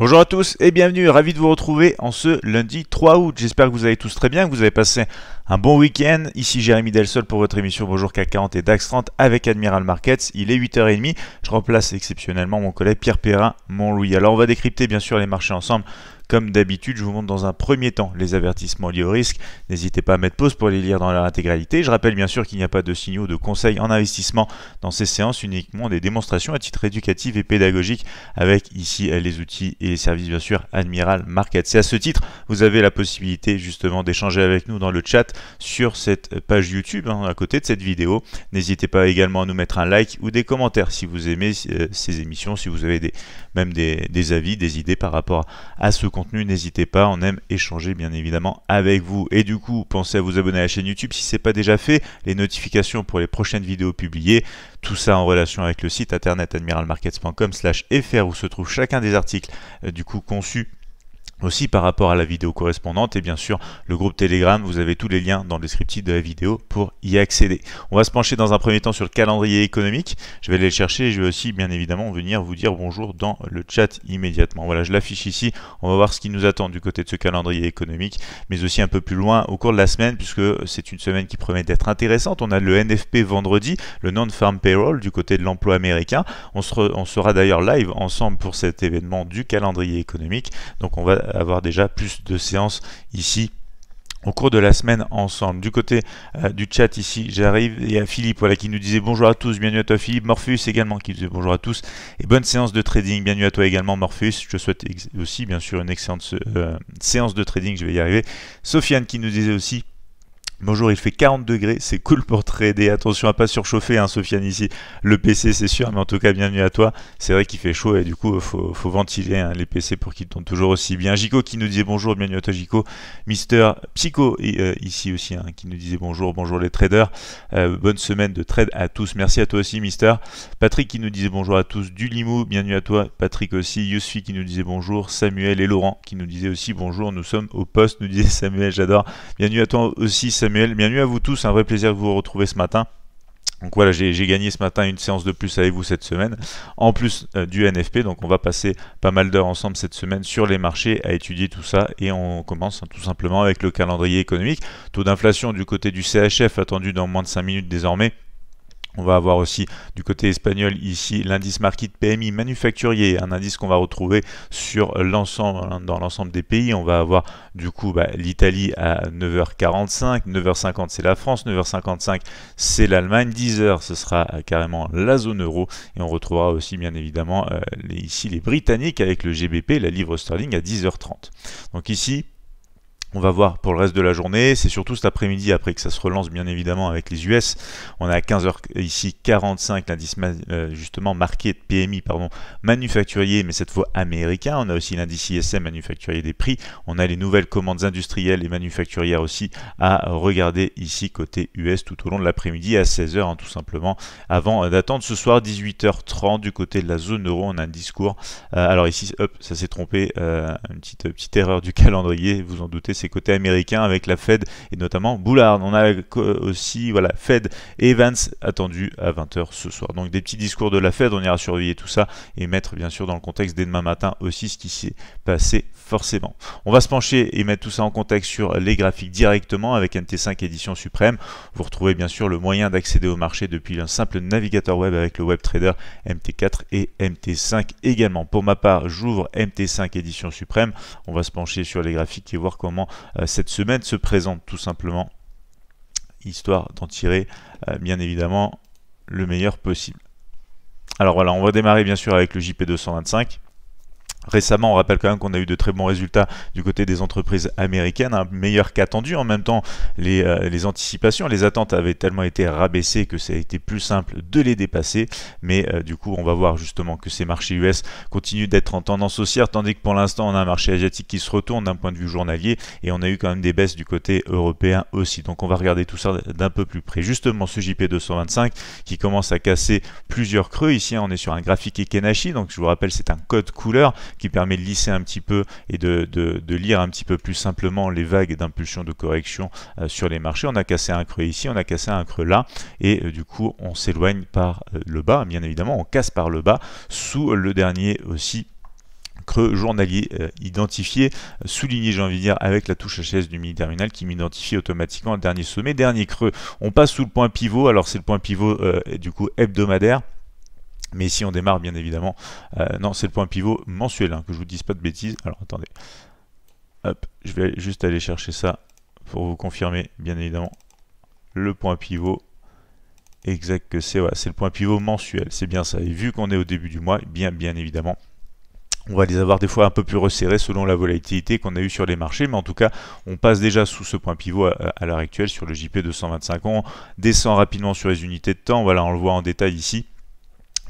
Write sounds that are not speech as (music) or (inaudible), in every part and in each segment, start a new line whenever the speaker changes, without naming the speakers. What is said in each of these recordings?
Bonjour à tous et bienvenue, ravi de vous retrouver en ce lundi 3 août. J'espère que vous allez tous très bien, que vous avez passé un bon week-end. Ici Jérémy Delsol pour votre émission Bonjour CAC 40 et DAX 30 avec Admiral Markets. Il est 8h30. Je remplace exceptionnellement mon collègue Pierre Perrin, mon Louis. Alors on va décrypter bien sûr les marchés ensemble comme d'habitude, je vous montre dans un premier temps les avertissements liés au risque. N'hésitez pas à mettre pause pour les lire dans leur intégralité. Je rappelle bien sûr qu'il n'y a pas de signaux de conseils en investissement dans ces séances, uniquement des démonstrations à titre éducatif et pédagogique avec ici les outils et les services bien sûr Admiral Market. C'est à ce titre, vous avez la possibilité justement d'échanger avec nous dans le chat sur cette page YouTube hein, à côté de cette vidéo. N'hésitez pas également à nous mettre un like ou des commentaires si vous aimez euh, ces émissions, si vous avez des, même des, avis, des idées par rapport à ce contenu n'hésitez pas, on aime échanger bien évidemment avec vous. Et du coup, pensez à vous abonner à la chaîne YouTube si c'est pas déjà fait, les notifications pour les prochaines vidéos publiées, tout ça en relation avec le site internet admiralmarkets.com slash fr où se trouve chacun des articles euh, du coup conçus aussi par rapport à la vidéo correspondante et bien sûr le groupe Telegram, vous avez tous les liens dans le descriptif de la vidéo pour y accéder. On va se pencher dans un premier temps sur le calendrier économique, je vais aller le chercher et je vais aussi bien évidemment venir vous dire bonjour dans le chat immédiatement. Voilà, je l'affiche ici, on va voir ce qui nous attend du côté de ce calendrier économique, mais aussi un peu plus loin au cours de la semaine puisque c'est une semaine qui promet d'être intéressante. On a le NFP vendredi, le Non-Farm Payroll du côté de l'emploi américain. On, on sera d'ailleurs live ensemble pour cet événement du calendrier économique, donc on va avoir déjà plus de séances ici au cours de la semaine ensemble. Du côté euh, du chat ici, j'arrive, et à Philippe voilà, qui nous disait bonjour à tous, bienvenue à toi Philippe, Morpheus également qui disait bonjour à tous et bonne séance de trading, bienvenue à toi également Morpheus, je te souhaite aussi bien sûr une excellente euh, séance de trading, je vais y arriver. Sofiane qui nous disait aussi Bonjour, il fait 40 degrés, c'est cool pour trader. Attention à pas surchauffer, hein, Sofiane ici. Le PC, c'est sûr, mais en tout cas, bienvenue à toi. C'est vrai qu'il fait chaud et du coup, faut, faut ventiler hein, les PC pour qu'ils tombent toujours aussi bien. Jico qui nous disait bonjour, bienvenue à toi, Jico. Mister Psycho euh, ici aussi hein, qui nous disait bonjour, bonjour les traders. Euh, bonne semaine de trade à tous. Merci à toi aussi, Mister. Patrick qui nous disait bonjour à tous. du Dulimou, bienvenue à toi, Patrick aussi. Yusfi qui nous disait bonjour. Samuel et Laurent qui nous disaient aussi bonjour. Nous sommes au poste, nous disait (laughs) Samuel, j'adore. Bienvenue à toi aussi, Samuel bienvenue à vous tous, un vrai plaisir de vous retrouver ce matin. Donc voilà, j'ai gagné ce matin une séance de plus avec vous cette semaine, en plus euh, du NFP. Donc on va passer pas mal d'heures ensemble cette semaine sur les marchés à étudier tout ça. Et on commence hein, tout simplement avec le calendrier économique. Taux d'inflation du côté du CHF attendu dans moins de 5 minutes désormais. On va avoir aussi du côté espagnol ici l'indice market PMI manufacturier, un indice qu'on va retrouver sur l'ensemble dans l'ensemble des pays. On va avoir du coup bah, l'Italie à 9h45, 9h50 c'est la France, 9h55 c'est l'Allemagne, 10h ce sera carrément la zone euro et on retrouvera aussi bien évidemment euh, ici les Britanniques avec le GBP, la livre sterling à 10h30. Donc ici on va voir pour le reste de la journée. C'est surtout cet après-midi, après que ça se relance bien évidemment avec les US. On a à 15h ici 45 l'indice euh, justement marqué de PMI pardon, manufacturier, mais cette fois américain. On a aussi l'indice ISM manufacturier des prix. On a les nouvelles commandes industrielles et manufacturières aussi à regarder ici côté US tout au long de l'après-midi à 16h hein, tout simplement avant euh, d'attendre ce soir 18h30 du côté de la zone euro. On a un discours. Euh, alors ici, hop, ça s'est trompé. une petite, petite erreur du (laughs) calendrier, vous en doutez côté côtés américains avec la Fed et notamment Boulard. On a aussi voilà, Fed et Evans attendu à 20h ce soir. Donc des petits discours de la Fed, on ira surveiller tout ça et mettre bien sûr dans le contexte dès demain matin aussi ce qui s'est passé forcément. On va se pencher et mettre tout ça en contexte sur les graphiques directement avec mt 5 édition suprême. Vous retrouvez bien sûr le moyen d'accéder au marché depuis un simple navigateur web avec le web trader MT4 et MT5 également. Pour ma part, j'ouvre MT5 édition suprême. On va se pencher sur les graphiques et voir comment euh, cette semaine se présente tout simplement, histoire d'en tirer euh, bien évidemment le meilleur possible. Alors voilà, on va démarrer bien sûr avec le JP225. Récemment, on rappelle quand même qu'on a eu de très bons résultats du côté des entreprises américaines, un hein. meilleur qu'attendu. En même temps, les, euh, les, anticipations, les attentes avaient tellement été rabaissées que ça a été plus simple de les dépasser. Mais euh, du coup, on va voir justement que ces marchés US continuent d'être en tendance haussière, tandis que pour l'instant, on a un marché asiatique qui se retourne d'un point de vue journalier et on a eu quand même des baisses du côté européen aussi. Donc, on va regarder tout ça d'un peu plus près. Justement, ce JP225 qui commence à casser plusieurs creux. Ici, on est sur un graphique Ekenashi, donc je vous rappelle, c'est un code couleur qui permet de lisser un petit peu et de, lire un petit peu plus simplement les vagues d'impulsion de correction euh, sur les marchés. On a cassé un creux ici, on a cassé un creux là, et euh, du coup on s'éloigne par euh, le bas, bien évidemment, on casse par le bas sous le dernier aussi creux journalier identifié, souligné j'ai envie de dire avec la touche HS du mini terminal qui m'identifie automatiquement dernier sommet, dernier creux. On passe sous le point pivot, alors c'est le point pivot du coup hebdomadaire mais si on démarre bien évidemment. Euh, non, c'est le point pivot mensuel, hein, que je vous dise pas de bêtises. Alors attendez. Hop, je vais juste aller chercher ça pour vous confirmer, bien évidemment, le point pivot exact que c'est. Voilà, c'est le point pivot mensuel, c'est bien ça. Et vu qu'on est au début du mois, eh bien, bien évidemment, on va les avoir des fois un peu plus resserrés selon la volatilité qu'on a eue sur les marchés, mais en tout cas, on passe déjà sous ce point pivot à, à l'heure actuelle sur le JP 225. On descend rapidement sur les unités de temps, voilà, on le voit en détail ici.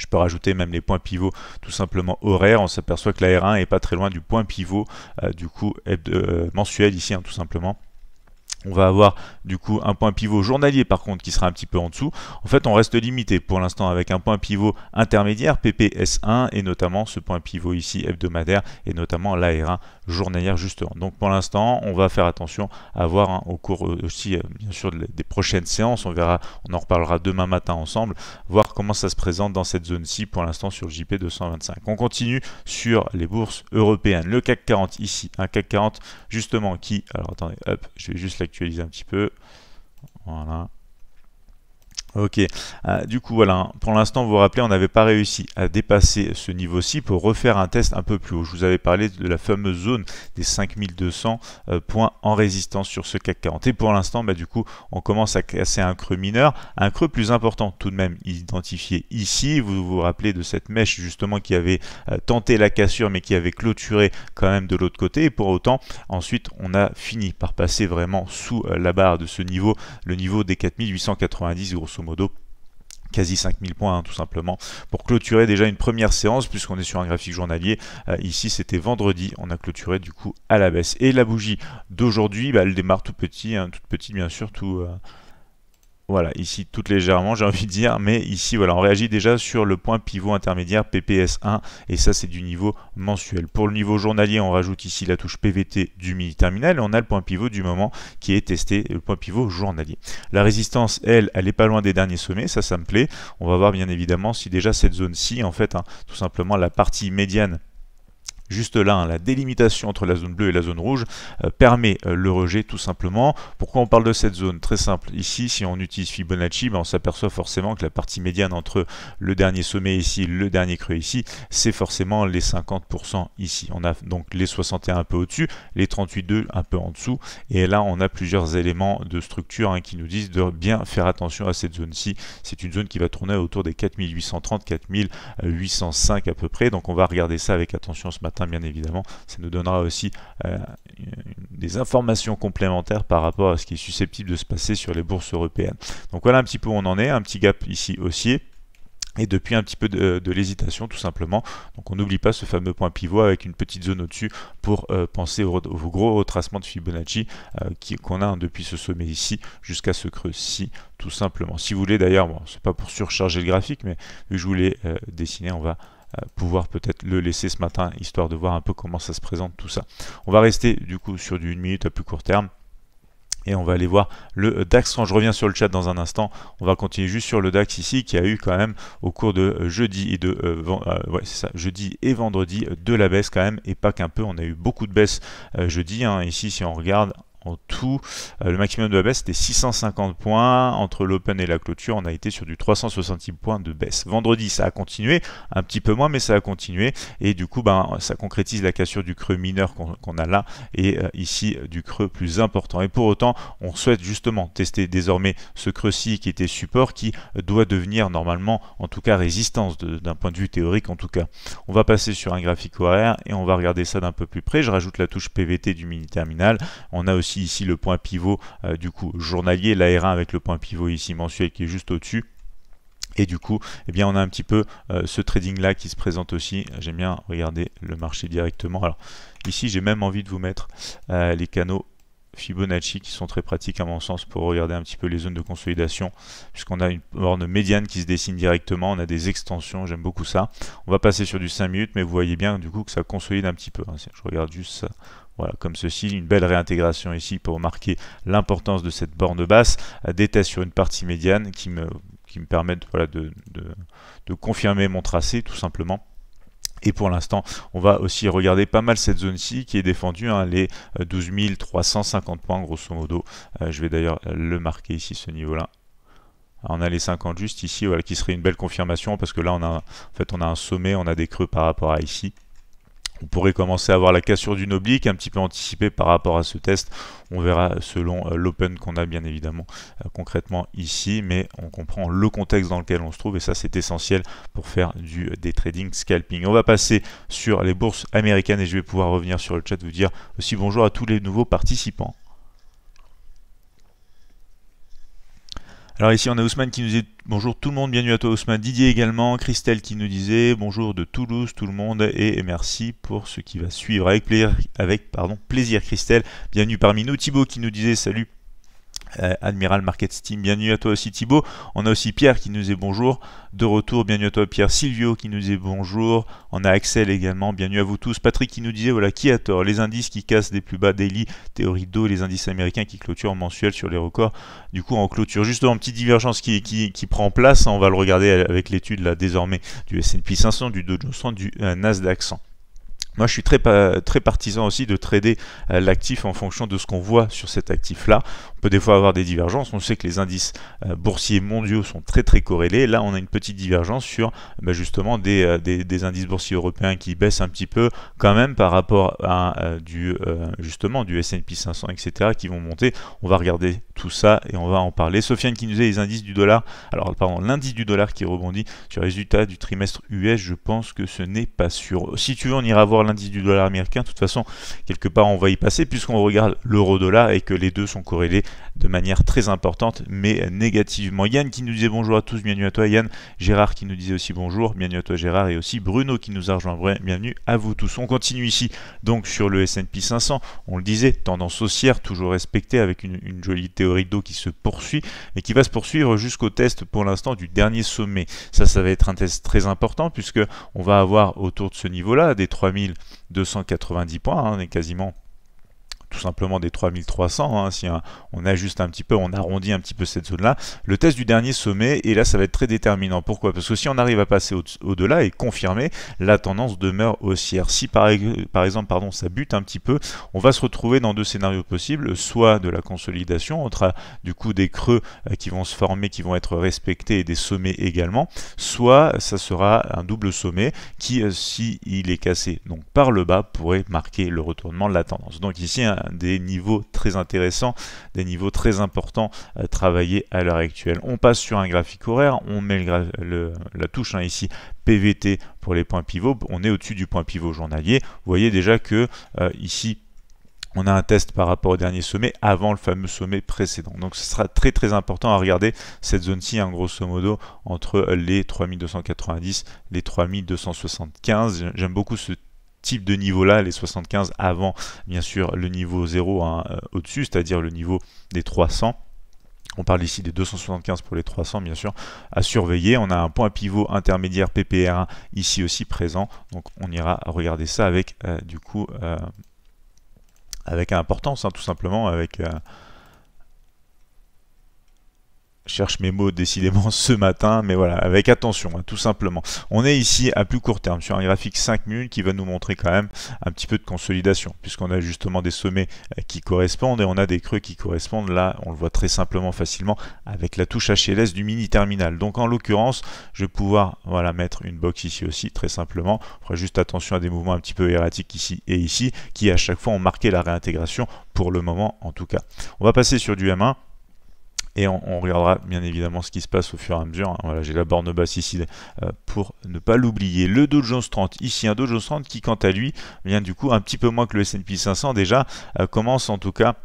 Je peux rajouter même les points pivots tout simplement horaires. On s'aperçoit que la R1 est pas très loin du point pivot euh, du coup euh, mensuel ici hein, tout simplement. On va avoir du coup un point pivot journalier par contre qui sera un petit peu en dessous. En fait, on reste limité pour l'instant avec un point pivot intermédiaire PPS1 et notamment ce point pivot ici hebdomadaire et notamment l'AR1 journalière justement. Donc pour l'instant, on va faire attention à voir hein, au cours euh, aussi euh, bien sûr des prochaines séances. On verra, on en reparlera demain matin ensemble, voir comment ça se présente dans cette zone-ci pour l'instant sur le JP 225. On continue sur les bourses européennes. Le CAC 40 ici, un CAC 40 justement qui, alors attendez, hop, je vais juste la Actualiser un petit peu. Voilà. Ok, euh, du coup voilà, hein. pour l'instant vous vous rappelez on n'avait pas réussi à dépasser ce niveau-ci pour refaire un test un peu plus haut. Je vous avais parlé de la fameuse zone des 5200 euh, points en résistance sur ce CAC 40 et pour l'instant bah, du coup on commence à casser un creux mineur, un creux plus important tout de même identifié ici. Vous vous rappelez de cette mèche justement qui avait euh, tenté la cassure mais qui avait clôturé quand même de l'autre côté et pour autant ensuite on a fini par passer vraiment sous la barre de ce niveau, le niveau des 4890 grosso modo quasi 5000 points hein, tout simplement pour clôturer déjà une première séance puisqu'on est sur un graphique journalier euh, ici c'était vendredi on a clôturé du coup à la baisse et la bougie d'aujourd'hui bah, elle démarre tout petit hein, toute petite bien sûr tout euh, voilà, ici toute légèrement, j'ai envie de dire, mais ici, voilà, on réagit déjà sur le point pivot intermédiaire PPS1, et ça, c'est du niveau mensuel. Pour le niveau journalier, on rajoute ici la touche PVT du mini-terminal, et on a le point pivot du moment qui est testé, euh, le point pivot journalier. La résistance, elle, elle n'est pas loin des derniers sommets, ça, ça me plaît. On va voir, bien évidemment, si déjà cette zone-ci, en fait, hein, tout simplement, la partie médiane Juste là, hein, la délimitation entre la zone bleue et la zone rouge euh, permet euh, le rejet tout simplement. Pourquoi on parle de cette zone Très simple. Ici, si on utilise Fibonacci, ben, on s'aperçoit forcément que la partie médiane entre le dernier sommet ici le dernier creux ici, c'est forcément les 50% ici. On a donc les 61 un peu au-dessus, les 38,2 un peu en dessous. Et là, on a plusieurs éléments de structure hein, qui nous disent de bien faire attention à cette zone-ci. C'est une zone qui va tourner autour des 4830, 4805 à peu près. Donc on va regarder ça avec attention ce matin bien évidemment, ça nous donnera aussi euh, des informations complémentaires par rapport à ce qui est susceptible de se passer sur les bourses européennes. Donc voilà un petit peu où on en est, un petit gap ici haussier et depuis un petit peu de, euh, l'hésitation tout simplement. Donc on n'oublie pas ce fameux point pivot avec une petite zone au-dessus pour euh, penser au, gros retracement de Fibonacci qui qu'on a hein, depuis ce sommet ici jusqu'à ce creux-ci tout simplement. Si vous voulez d'ailleurs, bon c'est pas pour surcharger le graphique mais vu que je voulais dessiner on va euh, pouvoir peut-être le laisser ce matin, histoire de voir un peu comment ça se présente tout ça. On va rester du coup sur du 1 minute à plus court terme. Et on va aller voir le euh, DAX quand je reviens sur le chat dans un instant. On va continuer juste sur le DAX ici qui a eu quand même au cours de euh, jeudi et de jeudi et vendredi de la baisse quand même et pas qu'un peu. On a eu beaucoup de baisse jeudi. Hein, ici si on regarde en tout, euh, le maximum de la baisse était 650 points. Entre l'open et la clôture, on a été sur du 360 points de baisse. Vendredi, ça a continué, un petit peu moins, mais ça a continué. Et du coup, ben, ça concrétise la cassure du creux mineur qu'on a là et euh, ici euh, du creux plus important. Et pour autant, on souhaite justement tester désormais ce creux-ci qui était support, qui doit devenir normalement, en tout cas, résistance d'un point de vue théorique en tout cas. On va passer sur un graphique horaire et on va regarder ça d'un peu plus près. Je rajoute la touche PVT du mini terminal. On a aussi ici le point pivot euh, du coup journalier, la 1 avec le point pivot ici mensuel qui est juste au-dessus. Et du coup, eh bien, on a un petit peu euh, ce trading-là qui se présente aussi. J'aime bien regarder le marché directement. Alors ici, j'ai même envie de vous mettre euh, les canaux Fibonacci qui sont très pratiques à mon sens pour regarder un petit peu les zones de consolidation puisqu'on a une borne médiane qui se dessine directement, on a des extensions, j'aime beaucoup ça. On va passer sur du 5 minutes mais vous voyez bien du coup que ça consolide un petit peu. Hein. Je regarde juste ça voilà, comme ceci, une belle réintégration ici pour marquer l'importance de cette borne basse, euh, des tests sur une partie médiane qui me, qui me permettent de, confirmer mon tracé tout simplement. Et pour l'instant, on va aussi regarder pas mal cette zone-ci qui est défendue, hein, les 12 euh, 350 points grosso modo. Euh, je vais d'ailleurs le marquer ici, ce niveau-là. Ah, on a les 50 juste ici, voilà, qui serait une belle confirmation parce que là, on a, en fait, on a un sommet, on a des creux par rapport à ici on pourrait commencer à avoir la cassure d'une oblique un petit peu anticipée par rapport à ce test. On verra selon euh, l'open qu'on a bien évidemment euh, concrètement ici, mais on comprend le contexte dans lequel on se trouve et ça c'est essentiel pour faire du euh, des trading scalping. On va passer sur les bourses américaines et je vais pouvoir revenir sur le chat vous dire aussi bonjour à tous les nouveaux participants. Alors ici on a Ousmane qui nous dit bonjour tout le monde, bienvenue à toi Ousmane, Didier également, Christelle qui nous disait bonjour de Toulouse tout le monde et merci pour ce qui va suivre avec, avec pardon, plaisir Christelle, bienvenue parmi nous, Thibaut qui nous disait salut euh, Admiral market steam Bienvenue à toi aussi Thibaut. On a aussi Pierre qui nous dit bonjour. De retour, bienvenue à toi Pierre. Silvio qui nous dit bonjour. On a Axel également. Bienvenue à vous tous. Patrick qui nous disait voilà qui a tort. Les indices qui cassent des plus bas daily, théorie d'eau, les indices américains qui clôturent mensuel sur les records. Du coup, en clôture. Justement, petite divergence qui, qui, prend place. On va le regarder avec l'étude là désormais du S&P 500, du Dow Jones, du euh, Nasdaq moi, je suis très, très partisan aussi de trader euh, l'actif en fonction de ce qu'on voit sur cet actif-là. On peut des fois avoir des divergences. On sait que les indices euh, boursiers mondiaux sont très très corrélés. Là, on a une petite divergence sur bah, justement euh, des, indices boursiers européens qui baissent un petit peu quand même par rapport à du justement du S&P 500, etc. qui vont monter. On va regarder ça et on va en parler. Sofiane qui nous est les indices du dollar, alors pardon, l'indice du dollar qui rebondit sur les résultats du trimestre US, je pense que ce n'est pas sûr. Si tu veux, on ira voir l'indice du dollar américain, de toute façon, quelque part on va y passer puisqu'on regarde l'euro-dollar et que les deux sont corrélés de manière très importante mais négativement. Yann qui nous disait bonjour à tous, bienvenue à toi Yann, Gérard qui nous disait aussi bonjour, bienvenue à toi Gérard et aussi Bruno qui nous a rejoint, bienvenue à vous tous. On continue ici donc sur le S&P 500, on le disait, tendance haussière toujours respectée avec une, une jolie théorie rideau qui se poursuit et qui va se poursuivre jusqu'au test pour l'instant du dernier sommet. Ça, ça va être un test très important puisque on va avoir autour de ce niveau-là des 3290 points, hein, on est quasiment tout simplement des 3300. Hein, si on ajuste un petit peu, on arrondit un petit peu cette zone-là. Le test du dernier sommet, et là, ça va être très déterminant. Pourquoi Parce que si on arrive à passer au-delà et confirmer, la tendance demeure haussière. Si par, exemple, pardon, ça bute un petit peu, on va se retrouver dans deux scénarios possibles, soit de la consolidation, entre du coup des creux euh, qui vont se former, qui vont être respectés et des sommets également, soit ça sera un double sommet qui, euh, si il est cassé donc par le bas, pourrait marquer le retournement de la tendance. Donc ici, des niveaux très intéressants, des niveaux très importants à travailler à l'heure actuelle. On passe sur un graphique horaire, on met le la touche hein, ici PVT pour les points pivots, on est au-dessus du point pivot journalier. Vous voyez déjà que euh, ici on a un test par rapport au dernier sommet avant le fameux sommet précédent. Donc ce sera très très important à regarder cette zone-ci, hein, grosso modo, entre les 3290, les 3275. J'aime beaucoup ce type de niveau là, les 75 avant bien sûr le niveau 0 hein, euh, au-dessus, c'est-à-dire le niveau des 300. On parle ici des 275 pour les 300 bien sûr à surveiller. On a un point pivot intermédiaire ppr ici aussi présent. Donc on ira regarder ça avec euh, du coup euh, avec importance hein, tout simplement avec je cherche mes mots décidément (laughs) ce matin, mais voilà, avec attention, hein, tout simplement. On est ici à plus court terme sur un graphique 5 minutes qui va nous montrer quand même un petit peu de consolidation, puisqu'on a justement des sommets euh, qui correspondent et on a des creux qui correspondent. Là, on le voit très simplement, facilement, avec la touche HLS du mini terminal. Donc en l'occurrence, je vais pouvoir voilà, mettre une box ici aussi, très simplement. On fera juste attention à des mouvements un petit peu erratiques ici et ici, qui à chaque fois ont marqué la réintégration pour le moment en tout cas. On va passer sur du M1 et on, regardera bien évidemment ce qui se passe au fur et à mesure. Hein. Voilà, j'ai la borne basse ici euh, pour ne pas l'oublier. Le Dow Jones 30, ici un Dow Jones 30 qui quant à lui vient du coup un petit peu moins que le S&P 500 déjà, euh, commence en tout cas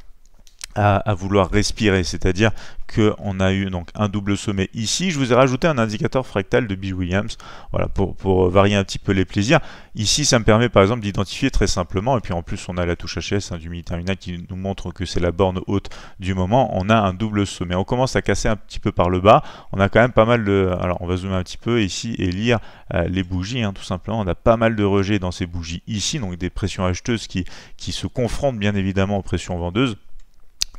à, vouloir respirer, c'est-à-dire qu'on a eu donc un double sommet ici. Je vous ai rajouté un indicateur fractal de B. Williams, voilà, pour, varier un petit peu les plaisirs. Ici, ça me permet par exemple d'identifier très simplement, et puis en plus on a la touche HS hein, du mini-terminal qui nous montre que c'est la borne haute du moment, on a un double sommet. On commence à casser un petit peu par le bas, on a quand même pas mal de... Alors on va zoomer un petit peu ici et lire euh, les bougies, hein, tout simplement. On a pas mal de rejets dans ces bougies ici, donc des pressions acheteuses qui, qui se confrontent bien évidemment aux pressions vendeuses.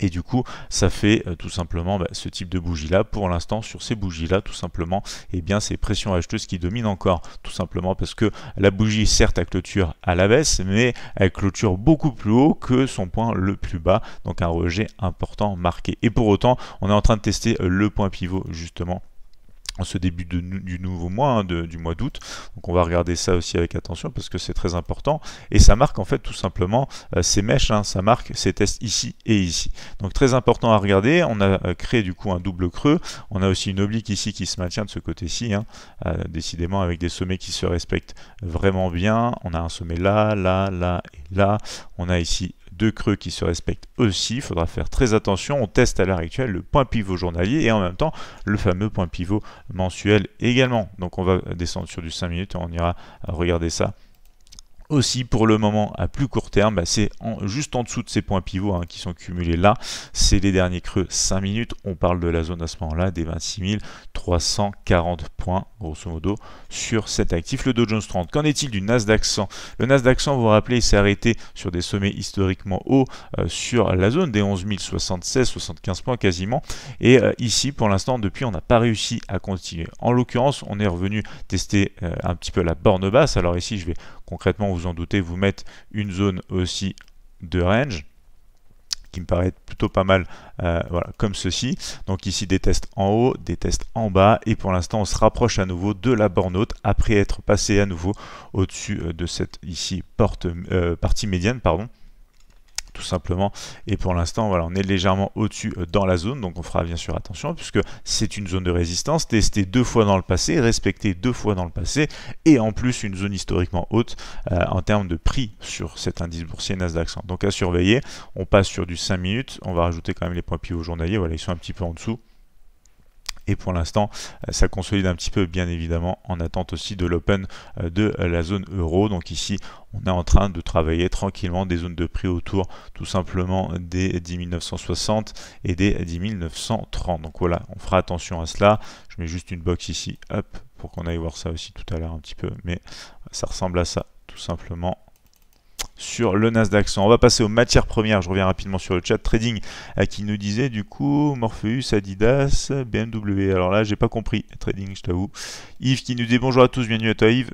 Et du coup, ça fait euh, tout simplement bah, ce type de bougie là. Pour l'instant, sur ces bougies là, tout simplement, eh bien, c'est pression acheteuse qui domine encore. Tout simplement parce que la bougie, certes, à clôture à la baisse, mais elle clôture beaucoup plus haut que son point le plus bas. Donc un rejet important marqué. Et pour autant, on est en train de tester euh, le point pivot justement ce début du nouveau mois, hein, du mois d'août. Donc on va regarder ça aussi avec attention parce que c'est très important. Et ça marque en fait tout simplement euh, ces mèches, hein. ça marque ces tests ici et ici. Donc très important à regarder. On a euh, créé du coup un double creux. On a aussi une oblique ici qui se maintient de ce côté-ci. Hein. Euh, décidément avec des sommets qui se respectent vraiment bien. On a un sommet là, là, là et là. On a ici deux creux qui se respectent aussi, il faudra faire très attention, on teste à l'heure actuelle le point pivot journalier et en même temps le fameux point pivot mensuel également. Donc on va descendre sur du 5 minutes et on ira regarder ça aussi pour le moment à plus court terme, bah, c'est juste en dessous de ces points pivots hein, qui sont cumulés là, c'est les derniers creux 5 minutes, on parle de la zone à ce moment-là des 26 340 points grosso modo sur cet actif, le Dow Jones 30. Qu'en est-il du Nasdaq 100 Le Nasdaq 100, vous vous rappelez, il s'est arrêté sur des sommets historiquement hauts euh, sur la zone des 11 076, 75 points quasiment, et euh, ici pour l'instant depuis on n'a pas réussi à continuer. En l'occurrence, on est revenu tester euh, un petit peu la borne basse, alors ici je vais concrètement, vous en doutez, vous mettre une zone aussi de range qui me paraît plutôt pas mal euh, voilà, comme ceci. Donc ici des tests en haut, des tests en bas et pour l'instant on se rapproche à nouveau de la borne haute après être passé à nouveau au-dessus euh, de cette ici porte, euh, partie médiane. pardon tout simplement. Et pour l'instant, voilà, on est légèrement au-dessus euh, dans la zone, donc on fera bien sûr attention, puisque c'est une zone de résistance testée deux fois dans le passé, respectée deux fois dans le passé, et en plus une zone historiquement haute euh, en termes de prix sur cet indice boursier Nasdaq Donc à surveiller, on passe sur du 5 minutes, on va rajouter quand même les points pivots journaliers, voilà, ils sont un petit peu en dessous et pour l'instant euh, ça consolide un petit peu bien évidemment en attente aussi de l'open euh, de la zone euro donc ici on est en train de travailler tranquillement des zones de prix autour tout simplement des 10 960 et des 10 930 donc voilà on fera attention à cela je mets juste une box ici hop pour qu'on aille voir ça aussi tout à l'heure un petit peu mais ça ressemble à ça tout simplement sur le Nasdaq 100. On va passer aux matières premières, je reviens rapidement sur le chat trading à euh, qui nous disait du coup Morpheus, Adidas, BMW. Alors là, j'ai pas compris trading, je t'avoue. Yves qui nous dit bonjour à tous, bienvenue à toi Yves.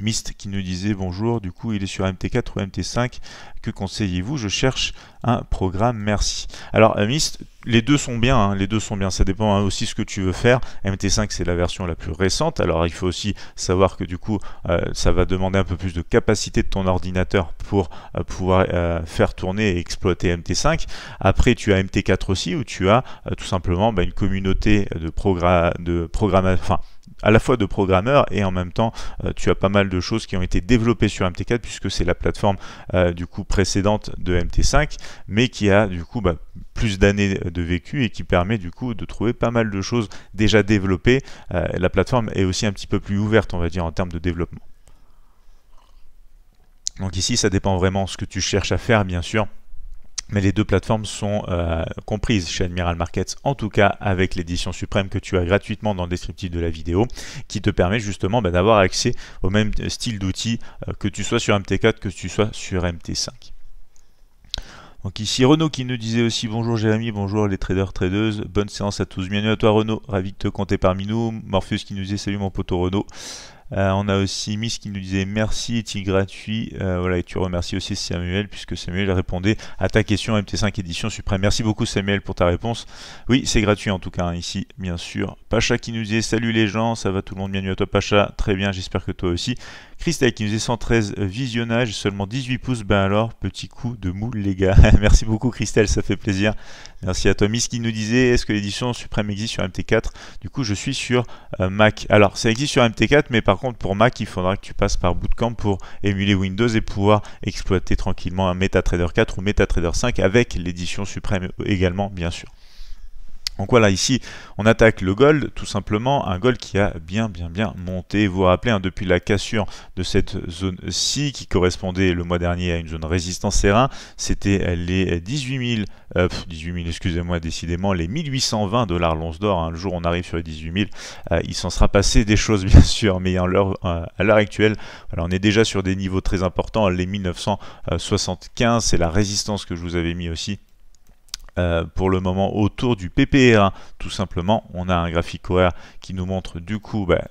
Mist qui nous disait bonjour, du coup il est sur MT4 ou MT5, que conseillez-vous Je cherche un programme, merci. Alors euh, Mist, les deux sont bien, hein, les deux sont bien, ça dépend hein, aussi ce que tu veux faire. MT5 c'est la version la plus récente, alors il faut aussi savoir que du coup euh, ça va demander un peu plus de capacité de ton ordinateur pour euh, pouvoir faire tourner et exploiter MT5. Après tu as MT4 aussi où tu as tout simplement bah, une communauté de, programme de programme enfin à la fois de programmeur et en même temps euh, tu as pas mal de choses qui ont été développées sur MT4 puisque c'est la plateforme euh, du coup précédente de MT5 mais qui a du coup bah, plus d'années de vécu et qui permet du coup de trouver pas mal de choses déjà développées. Euh, la plateforme est aussi un petit peu plus ouverte on va dire en termes de développement. Donc ici ça dépend vraiment ce que tu cherches à faire bien sûr mais les deux plateformes sont euh, comprises chez Admiral Markets, en tout cas avec l'édition suprême que tu as gratuitement dans le descriptif de la vidéo, qui te permet justement bah, d'avoir accès au même style d'outils euh, que tu sois sur MT4, que tu sois sur MT5. Donc ici Renaud qui nous disait aussi bonjour Jérémy, bonjour les traders, tradeuses, bonne séance à tous. Bienvenue à toi Renaud, ravi de te compter parmi nous. Morpheus qui nous disait salut mon poteau renault euh, on a aussi Miss qui nous disait merci, est-il gratuit euh, Voilà, et tu remercies aussi Samuel, puisque Samuel répondait à ta question MT5 édition suprême. Merci beaucoup Samuel pour ta réponse. Oui, c'est gratuit en tout cas, hein, ici, bien sûr. Pacha qui nous disait salut les gens, ça va tout le monde, bienvenue à toi Pacha, très bien, j'espère que toi aussi. Christelle qui nous est 113 visionnage seulement 18 pouces, ben alors, petit coup de moule les gars. (laughs) Merci beaucoup Christelle, ça fait plaisir. Merci à toi. qui nous disait, est-ce que l'édition suprême existe sur MT4 Du coup, je suis sur euh, Mac. Alors, ça existe sur MT4, mais par contre, pour Mac, il faudra que tu passes par Bootcamp pour émuler Windows et pouvoir exploiter tranquillement un MetaTrader 4 ou MetaTrader 5 avec l'édition suprême également, bien sûr. Donc voilà, ici, on attaque le gold, tout simplement, un gold qui a bien, bien, bien monté. Vous vous rappelez, hein, depuis la cassure de cette zone-ci, qui correspondait le mois dernier à une zone résistance r c'était les 18 000, euh, excusez-moi, décidément, les 1820 dollars l'once d'or. un hein. Le jour on arrive sur les 18 000, euh, il s'en sera passé des choses, (laughs) bien sûr, mais euh, à l'heure actuelle, voilà, on est déjà sur des niveaux très importants. Les 1975, c'est la résistance que je vous avais mis aussi euh, pour le moment autour du PPR. E Tout simplement, on a un graphique horaire qui nous montre du coup bah,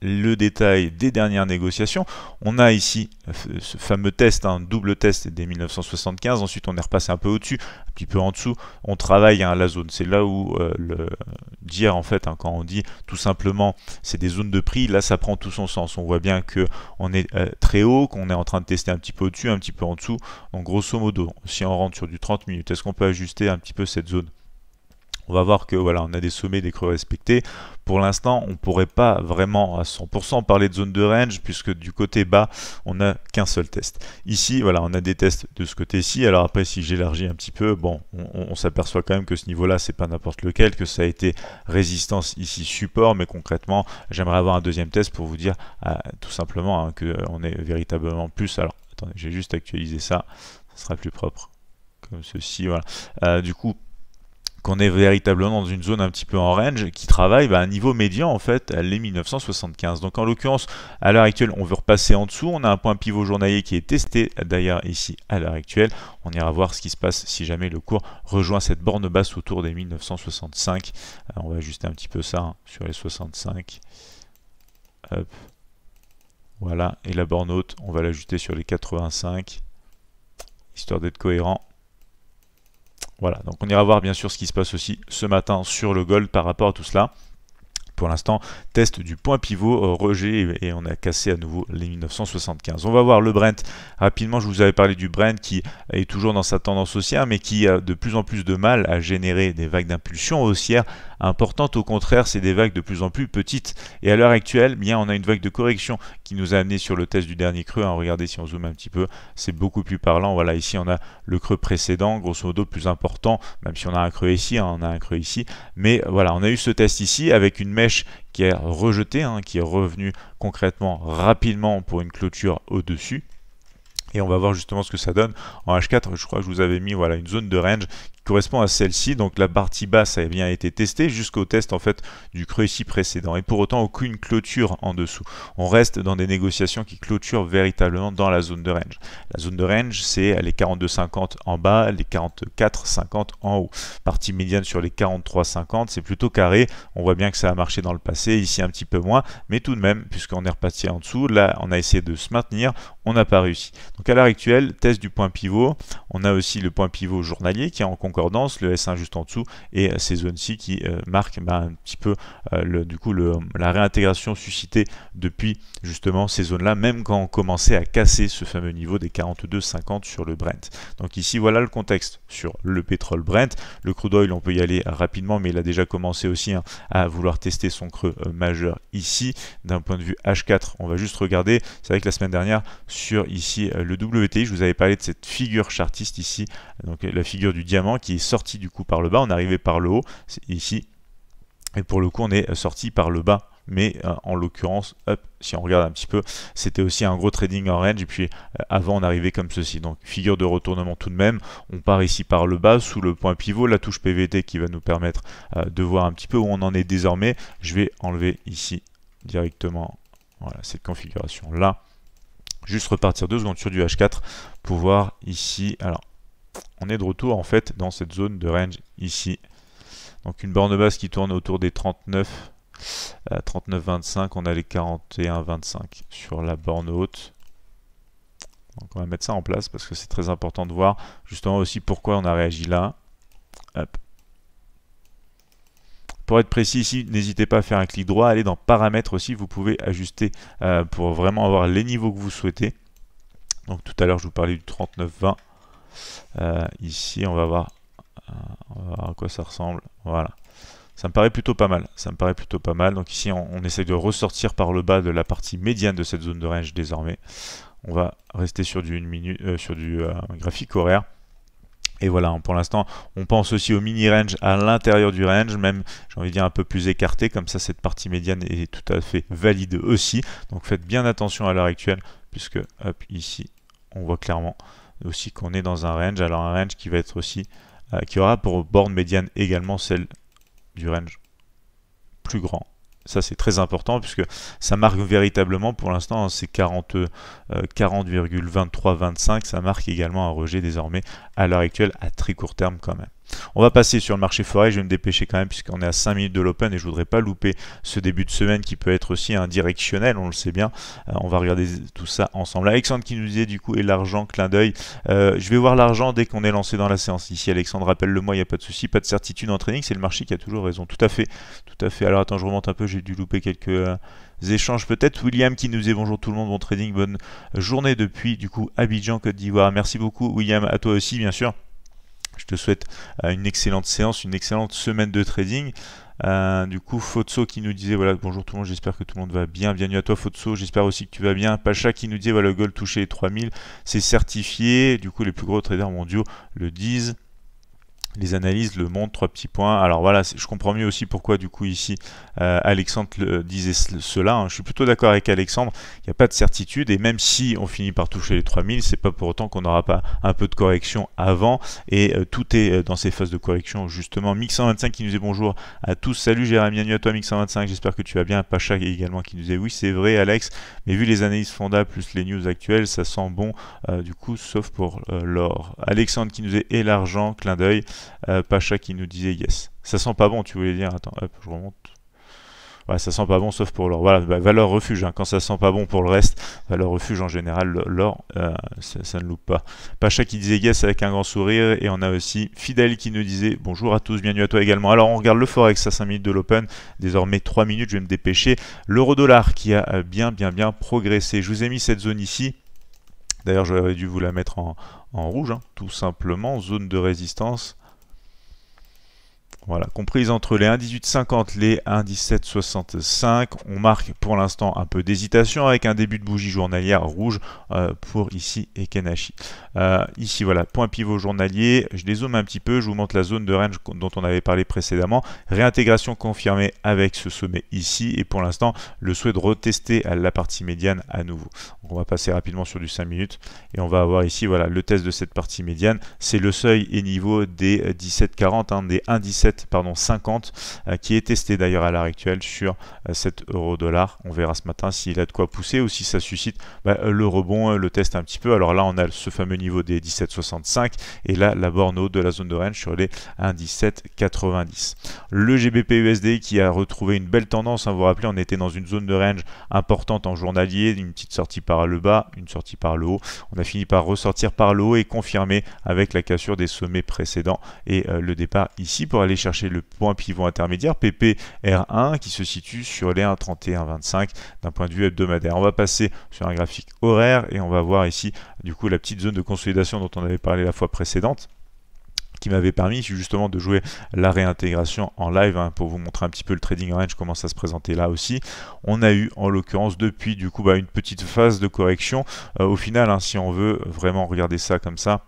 le détail des dernières négociations. On a ici ce fameux test, un double test des 1975. Ensuite, on est repassé un peu au-dessus, un petit peu en dessous. On travaille à hein, la zone. C'est là où euh, le dire en fait, hein, quand on dit tout simplement c'est des zones de prix, là ça prend tout son sens. On voit bien que on est euh, très haut, qu'on est en train de tester un petit peu au-dessus, un petit peu en dessous. Donc grosso modo, si on rentre sur du 30 minutes, est-ce qu'on peut ajuster un petit peu cette zone on va voir que voilà, on a des sommets, des creux respectés. Pour l'instant, on ne pourrait pas vraiment à 100% parler de zone de range puisque du côté bas, on n'a qu'un seul test. Ici, voilà, on a des tests de ce côté-ci. Alors après, si j'élargis un petit peu, bon, on, s'aperçoit quand même que ce niveau-là, c'est pas n'importe lequel, que ça a été résistance ici support, mais concrètement, j'aimerais avoir un deuxième test pour vous dire ah, tout simplement que hein, qu'on est véritablement plus. Alors attendez, j'ai juste actualisé ça, ça sera plus propre comme ceci. Voilà. Euh, du coup, on est véritablement dans une zone un petit peu en range qui travaille bah, à un niveau médian en fait les 1975. Donc en l'occurrence à l'heure actuelle on veut repasser en dessous, on a un point pivot journalier qui est testé d'ailleurs ici à l'heure actuelle. On ira voir ce qui se passe si jamais le cours rejoint cette borne basse autour des 1965. Euh, on va ajuster un petit peu ça hein, sur les 65. Voilà, et la borne haute, on va l'ajuster sur les 85, histoire d'être cohérent. Voilà, donc on ira voir bien sûr ce qui se passe aussi ce matin sur le gold par rapport à tout cela. Pour l'instant, test du point pivot, euh, rejet, et on a cassé à nouveau les 1975. On va voir le Brent rapidement. Je vous avais parlé du Brent qui est toujours dans sa tendance haussière, mais qui a de plus en plus de mal à générer des vagues d'impulsion haussière Importante, Au contraire, c'est des vagues de plus en plus petites. Et à l'heure actuelle, eh bien, on a une vague de correction qui nous a amené sur le test du dernier creux. Hein. Regardez si on zoome un petit peu, c'est beaucoup plus parlant. Voilà, ici on a le creux précédent, grosso modo plus important, même si on a un creux ici, hein, on a un creux ici. Mais voilà, on a eu ce test ici avec une mèche qui est rejetée, hein, qui est revenue concrètement rapidement pour une clôture au-dessus. Et on va voir justement ce que ça donne en H4. Je crois que je vous avais mis voilà, une zone de range correspond à celle-ci. Donc la partie basse a bien été testée jusqu'au test en fait du creux ici précédent. Et pour autant, aucune clôture en dessous. On reste dans des négociations qui clôturent véritablement dans la zone de range. La zone de range, c'est les 42,50 en bas, les 44,50 en haut. Partie médiane sur les 43,50, c'est plutôt carré. On voit bien que ça a marché dans le passé, ici un petit peu moins, mais tout de même, puisqu'on est reparti en dessous, là on a essayé de se maintenir, on n'a pas réussi. Donc à l'heure actuelle, test du point pivot, on a aussi le point pivot journalier qui est en concurrence le S1 juste en dessous et euh, ces zones-ci qui euh, marquent bah, un petit peu euh, le, du coup le, la réintégration suscitée depuis justement ces zones-là, même quand on commençait à casser ce fameux niveau des 42,50 sur le Brent. Donc ici, voilà le contexte sur le pétrole Brent. Le crude oil, on peut y aller rapidement, mais il a déjà commencé aussi hein, à vouloir tester son creux majeur ici. D'un point de vue H4, on va juste regarder. C'est vrai que la semaine dernière, sur ici le WTI, je vous avais parlé de cette figure chartiste ici, donc la figure du diamant qui est sorti du coup par le bas. On est arrivé par le haut, ici. Et pour le coup, on est sorti par le bas mais euh, en l'occurrence, si on regarde un petit peu, c'était aussi un gros trading en range, et puis euh, avant on arrivait comme ceci, donc figure de retournement tout de même, on part ici par le bas, sous le point pivot, la touche PVT qui va nous permettre euh, de voir un petit peu où on en est désormais, je vais enlever ici directement voilà, cette configuration là, juste repartir deux secondes sur du H4 pour voir ici, alors on est de retour en fait dans cette zone de range ici. Donc une borne basse qui tourne autour des 39, 39, 25, on a les 41, 25 sur la borne haute. Donc on va mettre ça en place parce que c'est très important de voir justement aussi pourquoi on a réagi là. Pour être précis ici, n'hésitez pas à faire un clic droit, aller dans paramètres aussi, vous pouvez ajuster euh, pour vraiment avoir les niveaux que vous souhaitez. Donc tout à l'heure je vous parlais du 39-20, euh, ici, euh, on va voir à quoi ça ressemble. Voilà. Ça me paraît plutôt pas mal. Ça me paraît plutôt pas mal. Donc ici, on, essaie essaye de ressortir par le bas de la partie médiane de cette zone de range désormais. On va rester sur du, minute, euh, sur du graphique horaire. Et voilà, pour l'instant, on pense aussi au mini-range à l'intérieur du range, même, j'ai envie de dire, un peu plus écarté. Comme ça, cette partie médiane est tout à fait valide aussi. Donc faites bien attention à l'heure actuelle, puisque, ici, on voit clairement aussi qu'on est dans un range. Alors un range qui va être aussi euh, qui aura pour borne médiane également celle du range plus grand. Ça c'est très important puisque ça marque véritablement pour l'instant hein, c'est 40,23, 25, euh, ça marque également un rejet désormais à l'heure actuelle à très court terme quand même. On va passer sur le marché forêt, je vais me dépêcher quand même puisqu'on est à 5 minutes de l'open et je voudrais pas louper ce début de semaine qui peut être aussi un directionnel, on le sait bien. Euh, on va regarder tout ça ensemble. Alexandre qui nous disait du coup et l'argent, clin d'œil. Euh, je vais voir l'argent dès qu'on est lancé dans la séance. Ici Alexandre, rappelle-le-moi, il n'y a pas de souci, pas de certitude en trading, c'est le marché qui a toujours raison. Tout à fait, tout à fait. Alors attends, je remonte un peu, j'ai dû louper quelques... Euh, échanges peut-être. William qui nous dit bonjour tout le monde, bon trading, bonne journée depuis du coup Abidjan, Côte d'Ivoire. Merci beaucoup William, à toi aussi bien sûr. Je te souhaite euh, une excellente séance, une excellente semaine de trading. Euh, du coup, Fotso qui nous disait voilà, bonjour tout le monde, j'espère que tout le monde va bien. Bienvenue à toi, Fotso, j'espère aussi que tu vas bien. Pacha qui nous dit voilà, le gold touché les 3000, c'est certifié. Du coup, les plus gros traders mondiaux le disent les analyses le montrent, trois petits points. Alors voilà, je comprends mieux aussi pourquoi du coup ici euh, Alexandre le, disait cela. Hein. Je suis plutôt d'accord avec Alexandre, il n'y a pas de certitude et même si on finit par toucher les 3000, c'est pas pour autant qu'on n'aura pas un peu de correction avant et euh, tout est euh, dans ces phases de correction justement. Mix 125 qui nous dit bonjour à tous, salut Jérémy, nu à toi Mix 125, j'espère que tu vas bien. Pacha également qui nous dit oui c'est vrai Alex, mais vu les analyses Fonda plus les news actuelles, ça sent bon du coup sauf pour l'or. Alexandre qui nous est et l'argent, clin d'œil. Euh, Pacha qui nous disait yes. Ça sent pas bon, tu voulais dire. Attends, je remonte. ça sent pas bon sauf pour l'or. Voilà, bah, valeur refuge. Hein. Quand ça sent pas bon pour le reste, valeur refuge en général, l'or, euh, ça, ne loupe pas. Pacha qui disait yes avec un grand sourire. Et on a aussi Fidèle qui nous disait bonjour à tous, bienvenue à toi également. Alors on regarde le Forex à 5 minutes de l'Open. Désormais 3 minutes, je vais me dépêcher. L'euro dollar qui a euh, bien, bien, bien progressé. Je vous ai mis cette zone ici. D'ailleurs, j'aurais dû vous la mettre en, rouge, hein, tout simplement. Zone de résistance voilà, comprise entre les 1,1850 et les 1,1765. On marque pour l'instant un peu d'hésitation avec un début de bougie journalière rouge euh, pour ici Ekenashi. Euh, ici, voilà, point pivot journalier. Je dézoome un petit peu, je vous montre la zone de range dont on avait parlé précédemment. Réintégration confirmée avec ce sommet ici. Et pour l'instant, le souhait de retester à la partie médiane à nouveau. on va passer rapidement sur du 5 minutes. Et on va avoir ici, voilà, le test de cette partie médiane. C'est le seuil et niveau des 17,40, euh, hein, des 1,17, pardon, 50, euh, qui est testé d'ailleurs à l'heure actuelle sur 7 euros dollar. On verra ce matin s'il a de quoi pousser ou si ça suscite bah, le rebond, le test un petit peu. Alors là, on a ce fameux niveau niveau des 17,65 et là la borne haute de la zone de range sur les 1,1790. Le GBP/USD qui a retrouvé une belle tendance, à hein, vous rappeler on était dans une zone de range importante en journalier, une petite sortie par le bas, une sortie par le haut. On a fini par ressortir par le haut et confirmer avec la cassure des sommets précédents et euh, le départ ici pour aller chercher le point pivot intermédiaire PPR1 qui se situe sur les 1,3125 d'un point de vue hebdomadaire. On va passer sur un graphique horaire et on va voir ici du coup la petite zone de consolidation dont on avait parlé la fois précédente qui m'avait permis justement de jouer la réintégration en live hein, pour vous montrer un petit peu le trading range comment ça se présentait là aussi on a eu en l'occurrence depuis du coup bah, une petite phase de correction euh, au final hein, si on veut vraiment regarder ça comme ça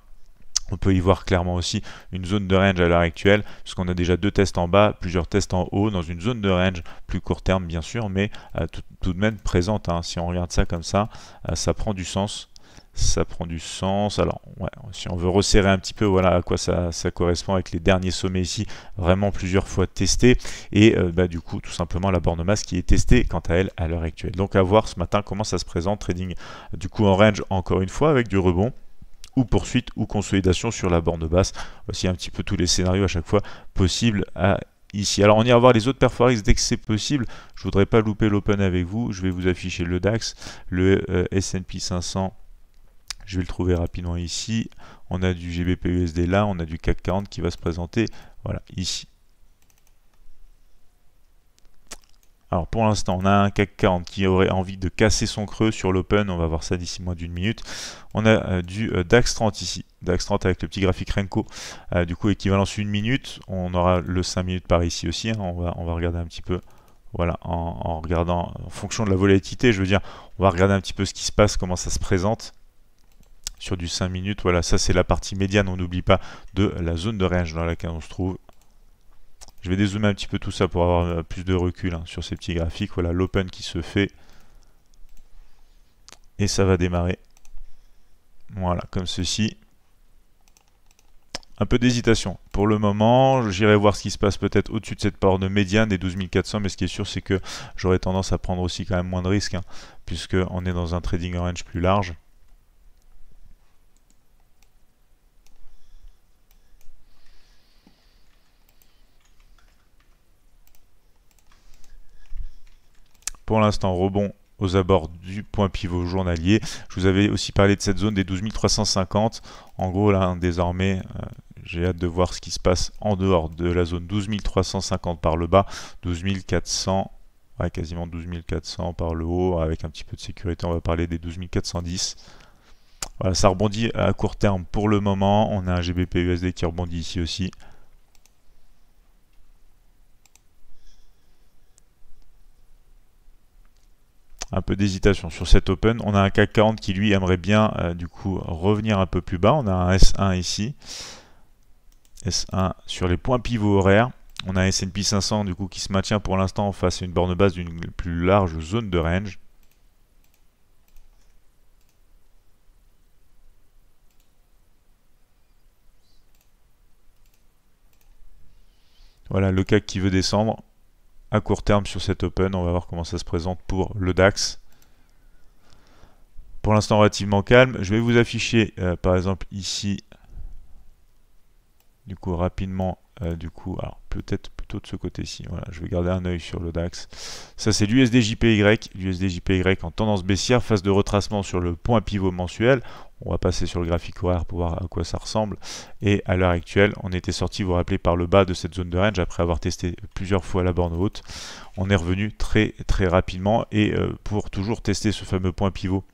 on peut y voir clairement aussi une zone de range à l'heure actuelle, puisqu'on a déjà deux tests en bas, plusieurs tests en haut, dans une zone de range plus court terme bien sûr, mais euh, tout, de même présente. Hein. Si on regarde ça comme ça, euh, ça prend du sens ça prend du sens. Alors, si on veut resserrer un petit peu, voilà à quoi ça, correspond avec les derniers sommets ici, vraiment plusieurs fois testés. Et euh, bah, du coup, tout simplement, la borne masse qui est testée quant à elle à l'heure actuelle. Donc, à voir ce matin comment ça se présente. Trading du coup en range encore une fois avec du rebond ou poursuite ou consolidation sur la borne basse. Voici un petit peu tous les scénarios à chaque fois possibles à ici. Alors on ira voir les autres perforex dès que c'est possible. Je voudrais pas louper l'open avec vous. Je vais vous afficher le DAX, le euh, S&P 500 je vais le trouver rapidement ici. On a du GBPUSD là, on a du CAC 40 qui va se présenter voilà, ici. Alors pour l'instant, on a un CAC 40 qui aurait envie de casser son creux sur l'open, on va voir ça d'ici moins d'une minute. On a euh, du euh, DAX 30 ici, DAX 30 avec le petit graphique Renko, euh, du coup équivalence une minute, on aura le 5 minutes par ici aussi, hein. on, va, on va regarder un petit peu voilà, en, en, regardant, en fonction de la volatilité, je veux dire, on va regarder un petit peu ce qui se passe, comment ça se présente sur du 5 minutes. Voilà, ça c'est la partie médiane, on n'oublie pas, de la zone de range dans laquelle on se trouve. Je vais dézoomer un petit peu tout ça pour avoir euh, plus de recul hein, sur ces petits graphiques. Voilà l'open qui se fait. Et ça va démarrer. Voilà, comme ceci. Un peu d'hésitation. Pour le moment, j'irai voir ce qui se passe peut-être au-dessus de cette borne médiane des 12400, mais ce qui est sûr, c'est que j'aurais tendance à prendre aussi quand même moins de risques, puisqu'on hein, puisque on est dans un trading range plus large. pour l'instant rebond aux abords du point pivot journalier. Je vous avais aussi parlé de cette zone des 12 350. En gros, là, hein, désormais, euh, j'ai hâte de voir ce qui se passe en dehors de la zone 12 350 par le bas, 12400 400, ouais, quasiment 12400 par le haut, avec un petit peu de sécurité, on va parler des 12 Voilà, ça rebondit à court terme pour le moment. On a un GBP USD qui rebondit ici aussi. un peu d'hésitation sur cet open. On a un CAC 40 qui lui aimerait bien euh, du coup revenir un peu plus bas. On a un S1 ici. S1 sur les points pivots horaires. On a un S&P 500 du coup qui se maintient pour l'instant face à une borne basse d'une plus large zone de range. Voilà le CAC qui veut descendre à court terme sur cet open. On va voir comment ça se présente pour le DAX. Pour l'instant relativement calme. Je vais vous afficher euh, par exemple ici, du coup rapidement, euh, du coup, alors peut-être plutôt de ce côté-ci. Voilà, je vais garder un œil sur le DAX. Ça, c'est l'USDJPY. L'USDJPY en tendance baissière, phase de retracement sur le point pivot mensuel. On va passer sur le graphique horaire pour voir à quoi ça ressemble. Et à l'heure actuelle, on était sorti, vous vous rappelez, par le bas de cette zone de range après avoir testé plusieurs fois la borne haute. On est revenu très très rapidement et euh, pour toujours tester ce fameux point pivot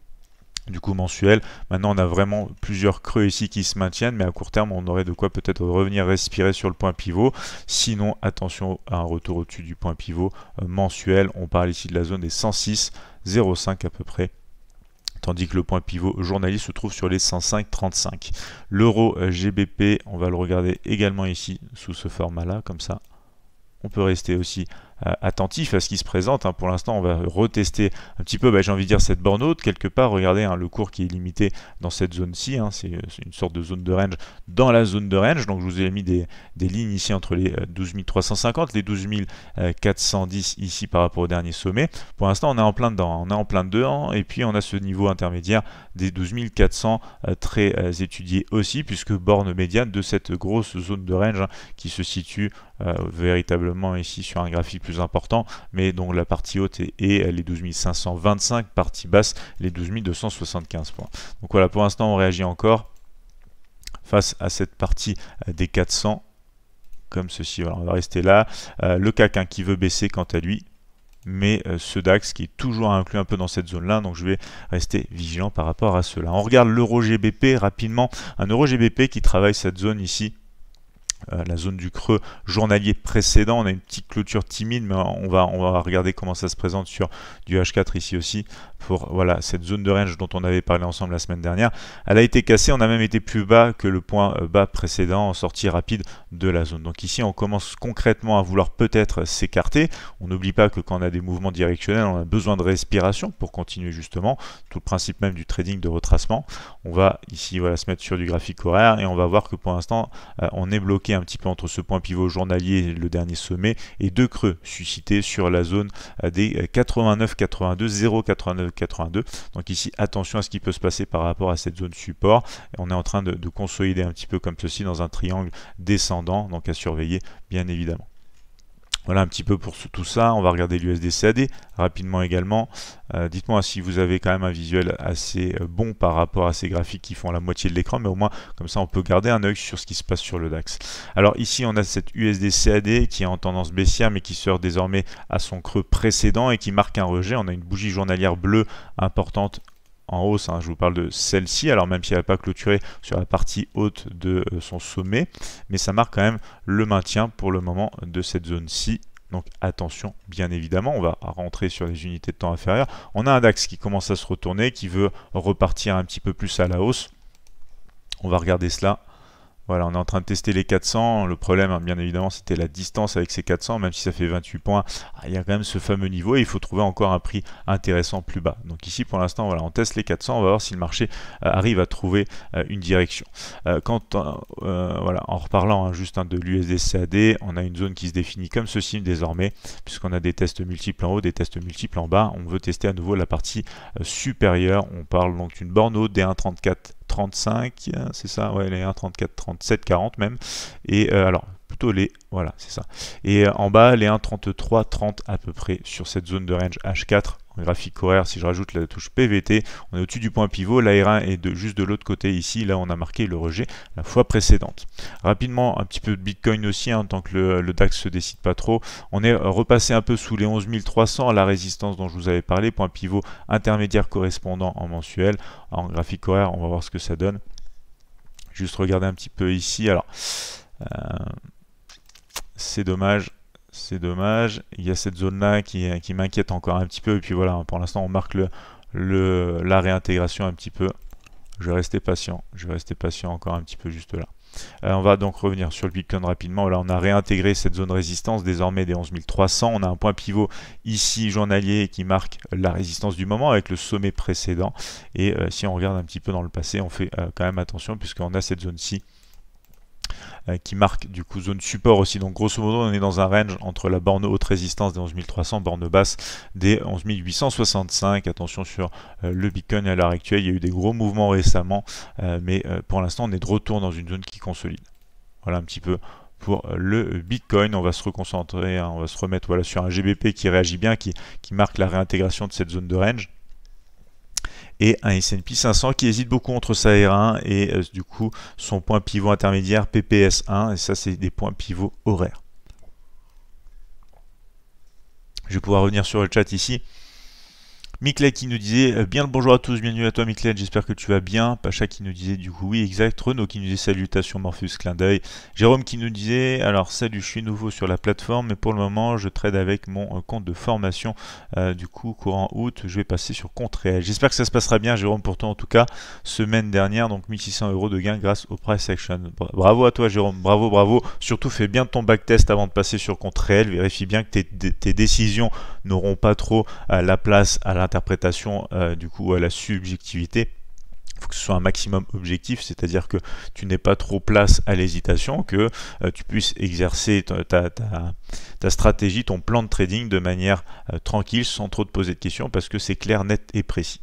du coup mensuel. Maintenant, on a vraiment plusieurs creux ici qui se maintiennent, mais à court terme, on aurait de quoi peut-être revenir respirer sur le point pivot. Sinon, attention à un retour au-dessus du point pivot euh, mensuel. On parle ici de la zone des 106,05 à peu près tandis que le point pivot journaliste se trouve sur les 105,35. L'euro euh, GBP, on va le regarder également ici, sous ce format-là, comme ça. On peut rester aussi euh, attentif à ce qui se présente. Hein. Pour l'instant, on va retester un petit peu, bah, j'ai envie de dire, cette borne haute. Quelque part, regardez hein, le cours qui est limité dans cette zone-ci. Hein, euh, c'est une sorte de zone de range dans la zone de range. Donc, je vous ai mis des, lignes ici entre les 12 euh, 350, les 12 410 ici par rapport au dernier sommet. Pour l'instant, on est en plein dedans. On est en plein dedans. Et puis, on a ce niveau intermédiaire des 12 400 très étudié aussi, puisque borne médiane de cette grosse zone de range qui se situe euh, véritablement ici sur un graphique plus important, mais donc la partie haute est, les les 525 partie basse les 275 points. Donc voilà, pour l'instant on réagit encore face à cette partie euh, des 400 comme ceci. Voilà, on va rester là. Euh, le CAC hein, qui veut baisser quant à lui, mais ce DAX qui est toujours inclus un peu dans cette zone-là, donc je vais rester vigilant par rapport à cela. On regarde l'euro GBP rapidement, un euro GBP qui travaille cette zone ici euh, la zone du creux journalier précédent. On a une petite clôture timide, mais on va, on va regarder comment ça se présente sur du H4 ici aussi. Pour voilà cette zone de range dont on avait parlé ensemble la semaine dernière. Elle a été cassée, on a même été plus bas que le point euh, bas précédent en sortie rapide de la zone. Donc ici, on commence concrètement à vouloir peut-être s'écarter. On n'oublie pas que quand on a des mouvements directionnels, on a besoin de respiration pour continuer justement. Tout le principe même du trading de retracement. On va ici voilà, se mettre sur du graphique horaire et on va voir que pour l'instant, euh, on est bloqué un petit peu entre ce point pivot journalier, le dernier sommet, et deux creux suscités sur la zone euh, des 89, 82, 089 82. Donc ici, attention à ce qui peut se passer par rapport à cette zone support. On est en train de, de consolider un petit peu comme ceci dans un triangle descendant, donc à surveiller bien évidemment. Voilà un petit peu pour tout ça. On va regarder l'USD-CAD rapidement également. Euh, dites-moi si vous avez quand même un visuel assez euh, bon par rapport à ces graphiques qui font la moitié de l'écran, mais au moins comme ça on peut garder un œil sur ce qui se passe sur le DAX. Alors ici on a cette USD-CAD qui est en tendance baissière mais qui sort désormais à son creux précédent et qui marque un rejet. On a une bougie journalière bleue importante en hausse, hein. je vous parle de celle-ci, alors même si elle n'a pas clôturé sur la partie haute de euh, son sommet, mais ça marque quand même le maintien pour le moment de cette zone-ci donc attention, bien évidemment, on va rentrer sur les unités de temps inférieures. On a un DAX qui commence à se retourner, qui veut repartir un petit peu plus à la hausse. On va regarder cela voilà, on est en train de tester les 400. Le problème, hein, bien évidemment, c'était la distance avec ces 400. Même si ça fait 28 points, ah, il y a quand même ce fameux niveau et il faut trouver encore un prix intéressant plus bas. Donc ici, pour l'instant, voilà, on teste les 400. On va voir si le marché euh, arrive à trouver euh, une direction. Euh, quand, voilà, en reparlant hein, juste hein, de lusd on a une zone qui se définit comme ceci désormais, puisqu'on a des tests multiples en haut, des tests multiples en bas. On veut tester à nouveau la partie supérieure. On parle donc d'une borne haute des 1,34 35, euh, c'est ça, ouais, les 1, 34, 37, 40 même. Et euh, alors, plutôt les, voilà, c'est ça. Et euh, en bas, les 1,33, 30 à peu près sur cette zone de range H4 graphique horaire, si je rajoute la touche PVT, on est au-dessus du point pivot, la 1 est de, juste de l'autre côté ici, là on a marqué le rejet la fois précédente. Rapidement, un petit peu de Bitcoin aussi, en hein, tant que le, le, DAX se décide pas trop, on est repassé un peu sous les 11300 300, la résistance dont je vous avais parlé, point pivot intermédiaire correspondant en mensuel, en graphique horaire, on va voir ce que ça donne. Juste regarder un petit peu ici, alors... Euh, c'est dommage, c'est dommage. Il y a cette zone-là qui, qui m'inquiète encore un petit peu. Et puis voilà, pour l'instant, on marque le, la réintégration un petit peu. Je vais rester patient. Je vais rester patient encore un petit peu juste là. Euh, on va donc revenir sur le Bitcoin rapidement. Là, on a réintégré cette zone résistance désormais des 11 300. On a un point pivot ici journalier qui marque la résistance du moment avec le sommet précédent. Et euh, si on regarde un petit peu dans le passé, on fait euh, quand même attention puisqu'on a cette zone-ci euh, qui marque du coup zone support aussi. Donc grosso modo, on est dans un range entre la borne haute résistance des 11300, borne basse des 11865. Attention sur euh, le Bitcoin à l'heure actuelle, il y a eu des gros mouvements récemment, euh, mais pour l'instant, on est de retour dans une zone qui consolide. Voilà un petit peu pour le Bitcoin. On va se reconcentrer, hein, on va se remettre voilà, sur un GBP qui réagit bien, qui, qui marque la réintégration de cette zone de range et un S&P 500 qui hésite beaucoup entre sa R1 et euh, du coup son point pivot intermédiaire PPS1 et ça c'est des points pivots horaires. Je vais pouvoir revenir sur le chat ici. Michel qui nous disait euh, bien le bonjour à tous, bienvenue à toi Micklet, j'espère que tu vas bien. Pacha qui nous disait du coup oui exact, Renaud qui nous disait salutations Morpheus, clin d'œil. Jérôme qui nous disait alors salut, je suis nouveau sur la plateforme mais pour le moment je trade avec mon euh, compte de formation. Euh, du coup courant août, je vais passer sur compte réel. J'espère que ça se passera bien Jérôme pour toi en tout cas. Semaine dernière donc 1600 euros de gains grâce au price action. Bravo à toi Jérôme, bravo bravo. Surtout fais bien ton backtest avant de passer sur compte réel. Vérifie bien que tes, tes décisions n'auront pas trop la place à la interprétation euh, du coup, à la subjectivité il faut que ce soit un maximum objectif, c'est-à-dire que tu n'aies pas trop place à l'hésitation, que euh, tu puisses exercer ta, stratégie, ton plan de trading de manière euh, tranquille, sans trop te poser de questions, parce que c'est clair, net et précis.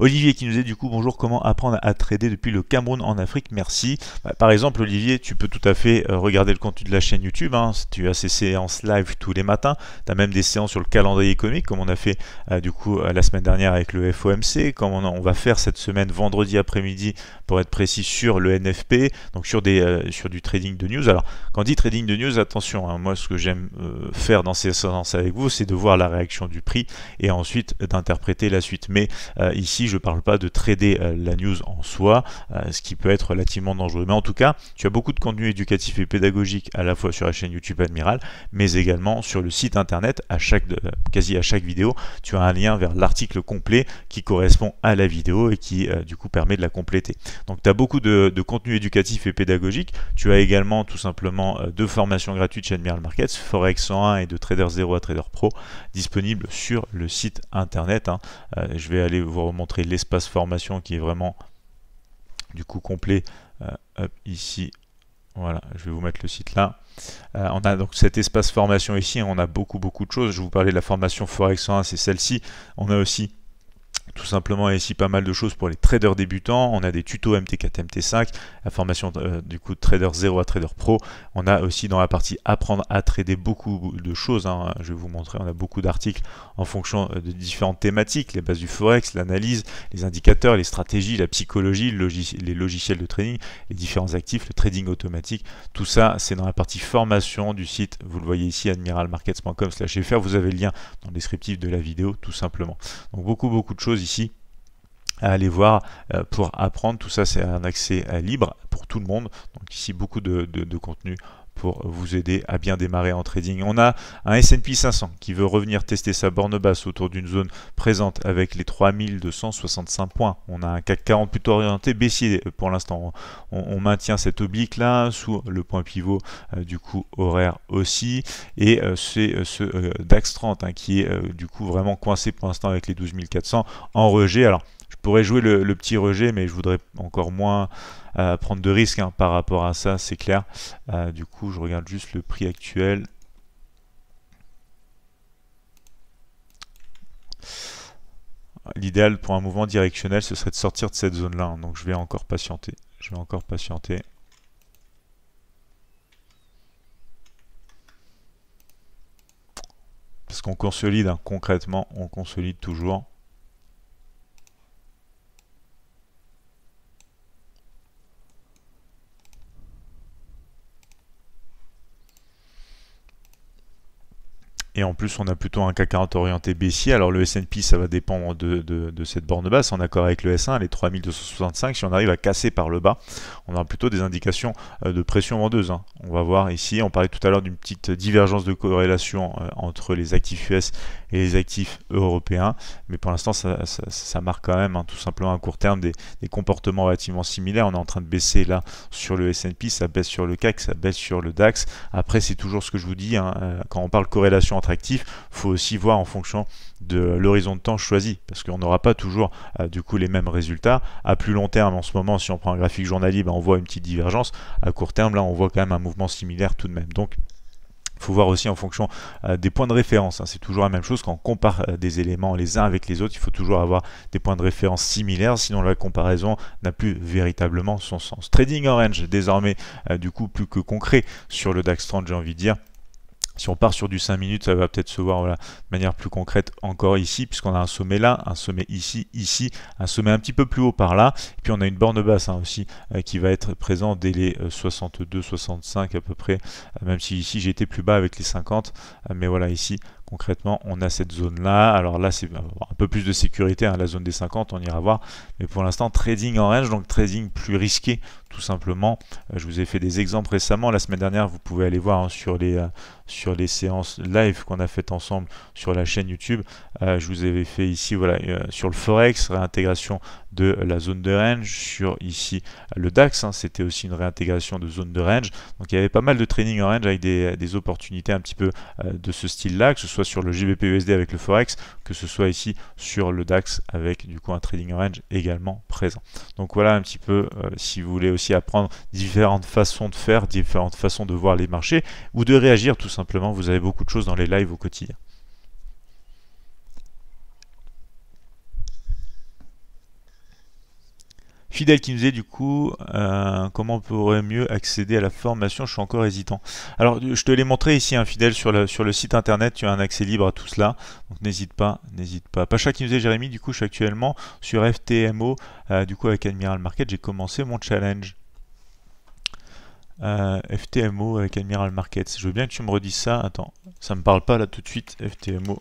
Olivier qui nous est du coup bonjour, comment apprendre à trader depuis le Cameroun en Afrique Merci. Bah, par exemple, Olivier, tu peux tout à fait euh, regarder le contenu de la chaîne YouTube. Hein. Tu as ces séances live tous les matins. Tu as même des séances sur le calendrier économique, comme on a fait euh, du coup euh, la semaine dernière avec le FOMC, comme on va faire cette semaine vendredi après-midi pour être précis, sur le NFP, donc sur, des, euh, sur du trading de news. Alors, quand dit trading de news, attention, hein, moi ce que j'aime euh, faire dans ces séances avec vous, c'est de voir la réaction du prix et ensuite d'interpréter la suite. Mais euh, ici, je ne parle pas de trader la news en soi, ce qui peut être relativement dangereux. Mais en tout cas, tu as beaucoup de contenu éducatif et pédagogique à la fois sur la chaîne YouTube Admiral, mais également sur le site internet. À chaque, quasi à chaque vidéo, tu as un lien vers l'article complet qui correspond à la vidéo et qui du coup permet de la compléter. Donc tu as beaucoup de, contenu éducatif et pédagogique. Tu as également tout simplement euh, deux formations gratuites chez Admiral Markets, Forex 101 et de Trader 0 à Trader Pro, disponibles sur le site internet. Hein. Euh, je vais aller vous remontrer l'espace formation qui est vraiment du coup complet euh, ici. Voilà, je vais vous mettre le site là. on a donc cet espace formation ici, hein. on a beaucoup beaucoup de choses. Je vous parlais de la formation Forex 101, c'est celle-ci. On a aussi tout simplement ici pas mal de choses pour les traders débutants. On a des tutos MT4, MT5, la formation euh, du coup de trader 0 à trader pro. On a aussi dans la partie apprendre à trader beaucoup de choses. Hein. Je vais vous montrer, on a beaucoup d'articles en fonction euh, de différentes thématiques, les bases du forex, l'analyse, les indicateurs, les stratégies, la psychologie, les logiciels de trading, les différents actifs, le trading automatique. Tout ça, c'est dans la partie formation du site. Vous le voyez ici, admiralmarkets.com/fr. Vous avez le lien dans le descriptif de la vidéo, tout simplement. Donc beaucoup beaucoup de choses ici à aller voir euh, pour apprendre. Tout ça, c'est un accès euh, libre pour tout le monde. Donc ici, beaucoup de, de contenu pour vous aider à bien démarrer en trading. On a un S&P 500 qui veut revenir tester sa borne basse autour d'une zone présente avec les 3265 points. On a un CAC 40 plutôt orienté baissier pour l'instant. On, maintient cette oblique là sous le point pivot euh, du coup horaire aussi. Et euh, c'est euh, ce DAX 30 hein, qui est du coup vraiment coincé pour l'instant avec les 12400 en rejet. Alors pourrais jouer le, petit rejet, mais je voudrais encore moins euh, prendre de risques hein, par rapport à ça, c'est clair. Euh, du coup, je regarde juste le prix actuel. L'idéal pour un mouvement directionnel, ce serait de sortir de cette zone-là. Hein, donc je vais encore patienter. Je vais encore patienter. Parce qu'on consolide, hein, concrètement, on consolide toujours. Et en plus, on a plutôt un CAC 40 orienté baissier. Alors le S&P, ça va dépendre de, cette borne basse. En accord avec le S1, les 3265, si on arrive à casser par le bas, on aura plutôt des indications euh, de pression vendeuse. Hein. On va voir ici, on parlait tout à l'heure d'une petite divergence de corrélation euh, entre les actifs US et les actifs européens. Mais pour l'instant, ça, marque quand même hein, tout simplement à court terme des, comportements relativement similaires. On est en train de baisser là sur le S&P, ça baisse sur le CAC, ça baisse sur le DAX. Après, c'est toujours ce que je vous dis, hein, euh, quand on parle corrélation attractif faut aussi voir en fonction de l'horizon de temps choisi, parce qu'on n'aura pas toujours euh, du coup les mêmes résultats. À plus long terme, en ce moment, si on prend un graphique journalier, ben on voit une petite divergence. À court terme, là, on voit quand même un mouvement similaire tout de même. Donc, il faut voir aussi en fonction euh, des points de référence. Hein. C'est toujours la même chose quand on compare euh, des éléments les uns avec les autres. Il faut toujours avoir des points de référence similaires, sinon la comparaison n'a plus véritablement son sens. Trading Orange, désormais du coup plus que concret sur le DAX 30, j'ai envie de dire. Si on part sur du 5 minutes, ça va peut-être se voir de manière plus concrète encore ici, puisqu'on a un sommet là, un sommet ici, ici, un sommet un petit peu plus haut par là, et puis on a une borne basse hein, aussi euh, qui va être présent dès les 62, euh, 65 à peu près, euh, même si ici j'étais plus bas avec les 50, mais voilà ici concrètement on a cette zone là alors là c'est un peu plus de sécurité à hein, la zone des 50 on ira voir mais pour l'instant trading en range donc trading plus risqué tout simplement. Euh, je vous ai fait des exemples récemment. La semaine dernière, vous pouvez aller voir hein, sur, les, euh, sur les séances live qu'on a faites ensemble sur la chaîne YouTube. Euh, je vous avais fait ici voilà, sur le Forex, réintégration de la zone de range, sur ici le DAX, hein, c'était aussi une réintégration de zone de range. Donc il y avait pas mal de trading range avec des, opportunités un petit peu de ce style-là, que ce soit sur le gbp avec le Forex, que ce soit ici sur le DAX avec du coup un trading range également présent. Donc voilà un petit peu si vous voulez aussi aussi apprendre différentes façons de faire, différentes façons de voir les marchés ou de réagir tout simplement. Vous avez beaucoup de choses dans les lives au quotidien. Fidèle qui nous disait du coup euh, comment on pourrait mieux accéder à la formation, je suis encore hésitant. Alors je te l'ai montré ici, un hein, Fidèle, sur le, sur le site internet, tu as un accès libre à tout cela, donc n'hésite pas, n'hésite pas. Pacha qui nous disait Jérémy, du coup je suis actuellement sur FTMO, euh, du coup avec Admiral Market, j'ai commencé mon challenge. Euh, FTMO avec Admiral Markets. Je veux bien que tu me redis ça. Attends, ça me parle pas là tout de suite. FTMO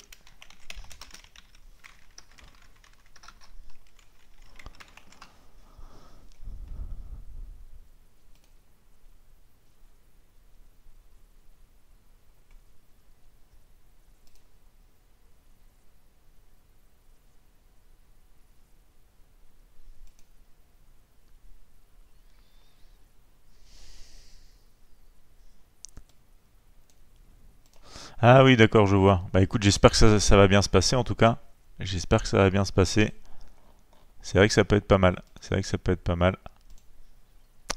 Ah oui, d'accord, je vois. Bah écoute, j'espère que ça, va bien se passer en tout cas. J'espère que ça va bien se passer. C'est vrai que ça peut être pas mal. C'est vrai que ça peut être pas mal.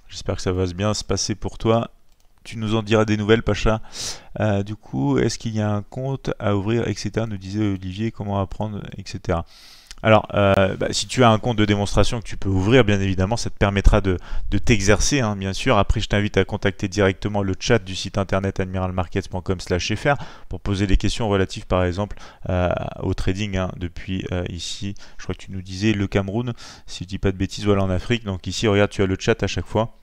J'espère que ça va bien se passer pour toi. Tu nous en diras des nouvelles, Pacha. Euh, du coup, est-ce qu'il y a un compte à ouvrir, etc. Nous disait Olivier, comment apprendre, etc. Alors, euh, bah, si tu as un compte de démonstration que tu peux ouvrir, bien évidemment, ça te permettra de, t'exercer, hein, bien sûr. Après, je t'invite à contacter directement le chat du site internet admiralmarkets.com/fr pour poser des questions relatives, par exemple, euh, au trading. Hein, depuis euh, ici, je crois que tu nous disais le Cameroun, si tu dis pas de bêtises, voilà en Afrique. Donc ici, regarde, tu as le chat à chaque fois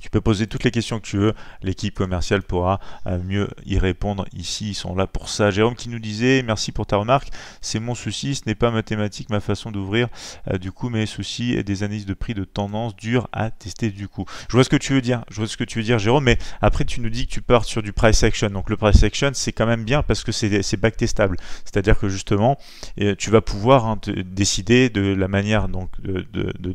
tu peux poser toutes les questions que tu veux, l'équipe commerciale pourra euh, mieux y répondre. Ici, ils sont là pour ça. Jérôme qui nous disait, merci pour ta remarque, c'est mon souci, ce n'est pas mathématique ma façon d'ouvrir, euh, du coup mes soucis et des analyses de prix de tendance dures à tester du coup. Je vois ce que tu veux dire, je vois ce que tu veux dire Jérôme, mais après tu nous dis que tu pars sur du price action. Donc le price action, c'est quand même bien parce que c'est backtestable. C'est-à-dire que justement, euh, tu vas pouvoir hein, décider de la manière, donc, de, de,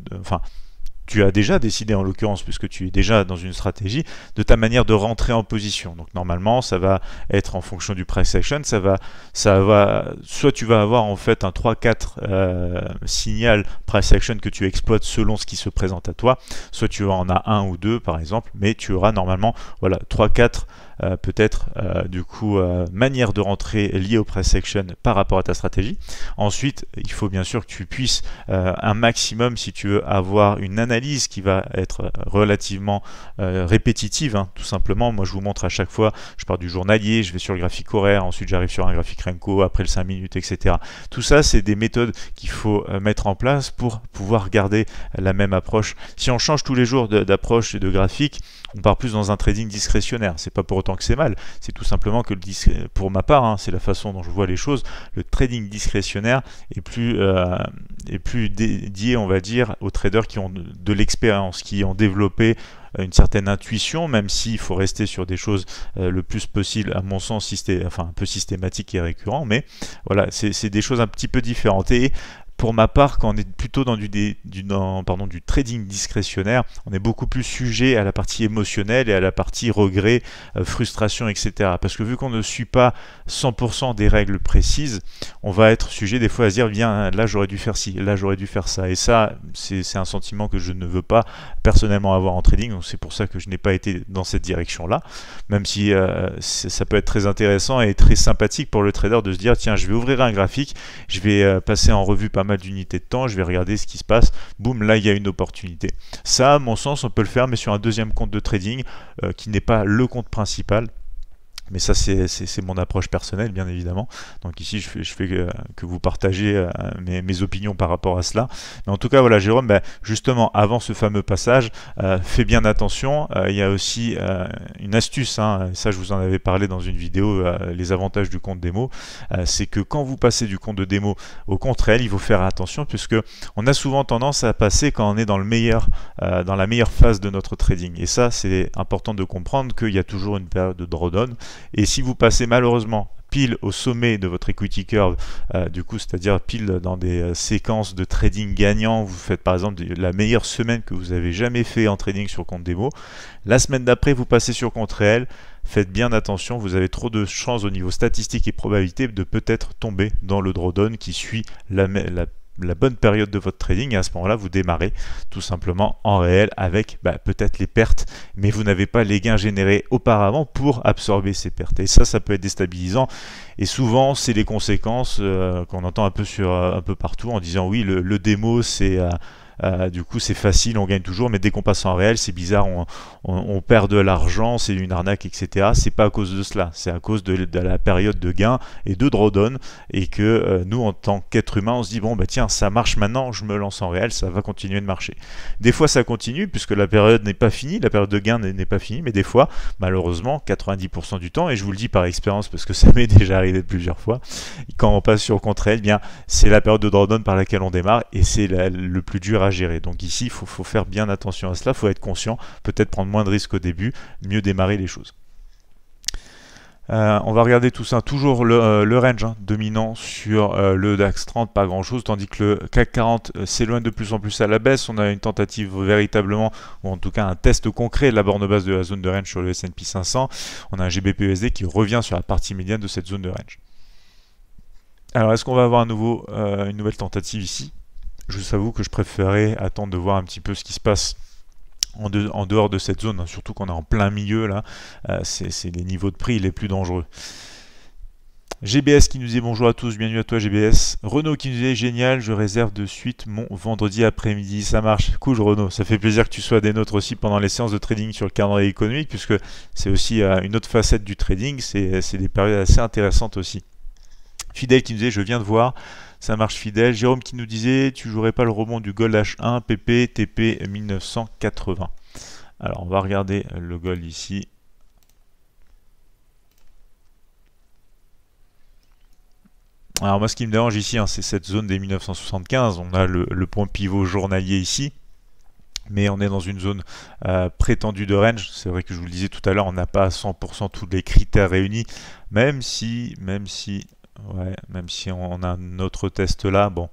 tu as déjà décidé, en l'occurrence, puisque tu es déjà dans une stratégie, de ta manière de rentrer en position. Donc normalement, ça va être en fonction du price action, ça va, ça va, soit tu vas avoir en fait un 3-4 euh, signal price action que tu exploites selon ce qui se présente à toi, soit tu en as un ou deux par exemple, mais tu auras normalement voilà 3-4 euh, peut-être euh, du coup euh, manière de rentrer liée au press section par rapport à ta stratégie. Ensuite, il faut bien sûr que tu puisses un maximum si tu veux avoir une analyse qui va être relativement répétitive, hein, tout simplement. Moi, je vous montre à chaque fois, je pars du journalier, je vais sur le graphique horaire, ensuite j'arrive sur un graphique Renko, après le 5 minutes, etc. Tout ça, c'est des méthodes qu'il faut mettre en place pour pouvoir garder la même approche. Si on change tous les jours d'approche et de graphique, on part plus dans un trading discrétionnaire. C'est pas pour autant que c'est mal, c'est tout simplement que le pour ma part, hein, c'est la façon dont je vois les choses, le trading discrétionnaire est plus, euh, plus dédié, on va dire, aux traders qui ont de l'expérience, qui ont développé euh, une certaine intuition, même s'il faut rester sur des choses euh, le plus possible, à mon sens, systé enfin, un peu systématique et récurrent, mais voilà, c'est des choses un petit peu différentes pour ma part, quand on est plutôt dans du, du, dans, pardon, du trading discrétionnaire, on est beaucoup plus sujet à la partie émotionnelle et à la partie regret, euh, frustration, etc. Parce que vu qu'on ne suit pas 100% des règles précises, on va être sujet des fois à se dire, bien là j'aurais dû faire ci, là j'aurais dû faire ça. Et ça, c'est un sentiment que je ne veux pas personnellement avoir en trading, donc c'est pour ça que je n'ai pas été dans cette direction-là, même si euh, ça peut être très intéressant et très sympathique pour le trader de se dire, tiens, je vais ouvrir un graphique, je vais euh, passer en revue pas mal d'unité d'unités de temps, je vais regarder ce qui se passe, boum, là il y a une opportunité. Ça, à mon sens, on peut le faire, mais sur un deuxième compte de trading euh, qui n'est pas le compte principal. Mais ça, c'est mon approche personnelle, bien évidemment. Donc ici, je fais, je fais euh, que, vous partagez euh, mes, opinions par rapport à cela. Mais en tout cas, voilà, Jérôme, ben, justement, avant ce fameux passage, euh, faites bien attention. il y a aussi une astuce, hein, ça je vous en avais parlé dans une vidéo, les avantages du compte démo. c'est que quand vous passez du compte de démo au compte réel, il faut faire attention puisque on a souvent tendance à passer quand on est dans le meilleur, dans la meilleure phase de notre trading. Et ça, c'est important de comprendre qu'il y a toujours une période de drawdown et si vous passez malheureusement pile au sommet de votre equity curve, euh, du coup, c'est-à-dire pile dans des euh, séquences de trading gagnant, vous faites par exemple la meilleure semaine que vous avez jamais fait en trading sur compte démo. La semaine d'après, vous passez sur compte réel. Faites bien attention, vous avez trop de chances au niveau statistique et probabilité de peut-être tomber dans le drawdown qui suit la, la la bonne période de votre trading et à ce moment-là, vous démarrez tout simplement en réel avec bah, peut-être les pertes, mais vous n'avez pas les gains générés auparavant pour absorber ces pertes. Et ça, ça peut être déstabilisant. Et souvent, c'est les conséquences euh, qu'on entend un peu sur euh, un peu partout en disant oui, le, démo, c'est euh, euh, du coup, c'est facile, on gagne toujours, mais dès qu'on passe en réel, c'est bizarre, on, perd de l'argent, c'est une arnaque, etc. C'est pas à cause de cela, c'est à cause de, la période de gain et de drawdown, et que euh, nous, en tant qu'être humain, on se dit bon, bah tiens, ça marche maintenant, je me lance en réel, ça va continuer de marcher. Des fois, ça continue, puisque la période n'est pas finie, la période de gain n'est pas finie, mais des fois, malheureusement, 90% du temps, et je vous le dis par expérience, parce que (laughs) ça m'est déjà arrivé plusieurs fois, quand on passe sur contre elle eh bien, c'est la période de drawdown par laquelle on démarre, et c'est le plus dur gérer. Donc ici, il faut, faire bien attention à cela, faut être conscient, peut-être prendre moins de risques au début, mieux démarrer les choses. Euh, on va regarder tout ça, toujours le, euh, range hein, dominant sur euh, le DAX 30, pas grand chose, tandis que le CAC 40 s'éloigne de plus en plus à la baisse, on a une tentative véritablement, ou en tout cas un test concret de la borne basse de la zone de range sur le S&P 500, on a un GBPUSD qui revient sur la partie médiane de cette zone de range. Alors est-ce qu'on va avoir un nouveau, une nouvelle tentative ici je vous avoue que je préférais attendre de voir un petit peu ce qui se passe en, dehors de cette zone, hein, surtout qu'on est en plein milieu là, euh, c'est les niveaux de prix les plus dangereux. GBS qui nous dit bonjour à tous, bienvenue à toi GBS. renault qui nous dit génial, je réserve de suite mon vendredi après-midi, ça marche. couche renault ça fait plaisir que tu sois des nôtres aussi pendant les séances de trading sur le calendrier économique, puisque c'est aussi euh, une autre facette du trading, c'est des périodes assez intéressantes aussi. Fidèle qui nous dit je viens de voir ça marche fidèle. Jérôme qui nous disait tu jouerais pas le rebond du Gold H1 PP TP 1980. Alors on va regarder le Gold ici. Alors moi ce qui me dérange ici, hein, c'est cette zone des 1975. On a le, point pivot journalier ici mais on est dans une zone euh, prétendue de range. C'est vrai que je vous le disais tout à l'heure, on n'a pas à 100% tous les critères réunis, même si, même si Ouais, même si on a notre autre test là, bon.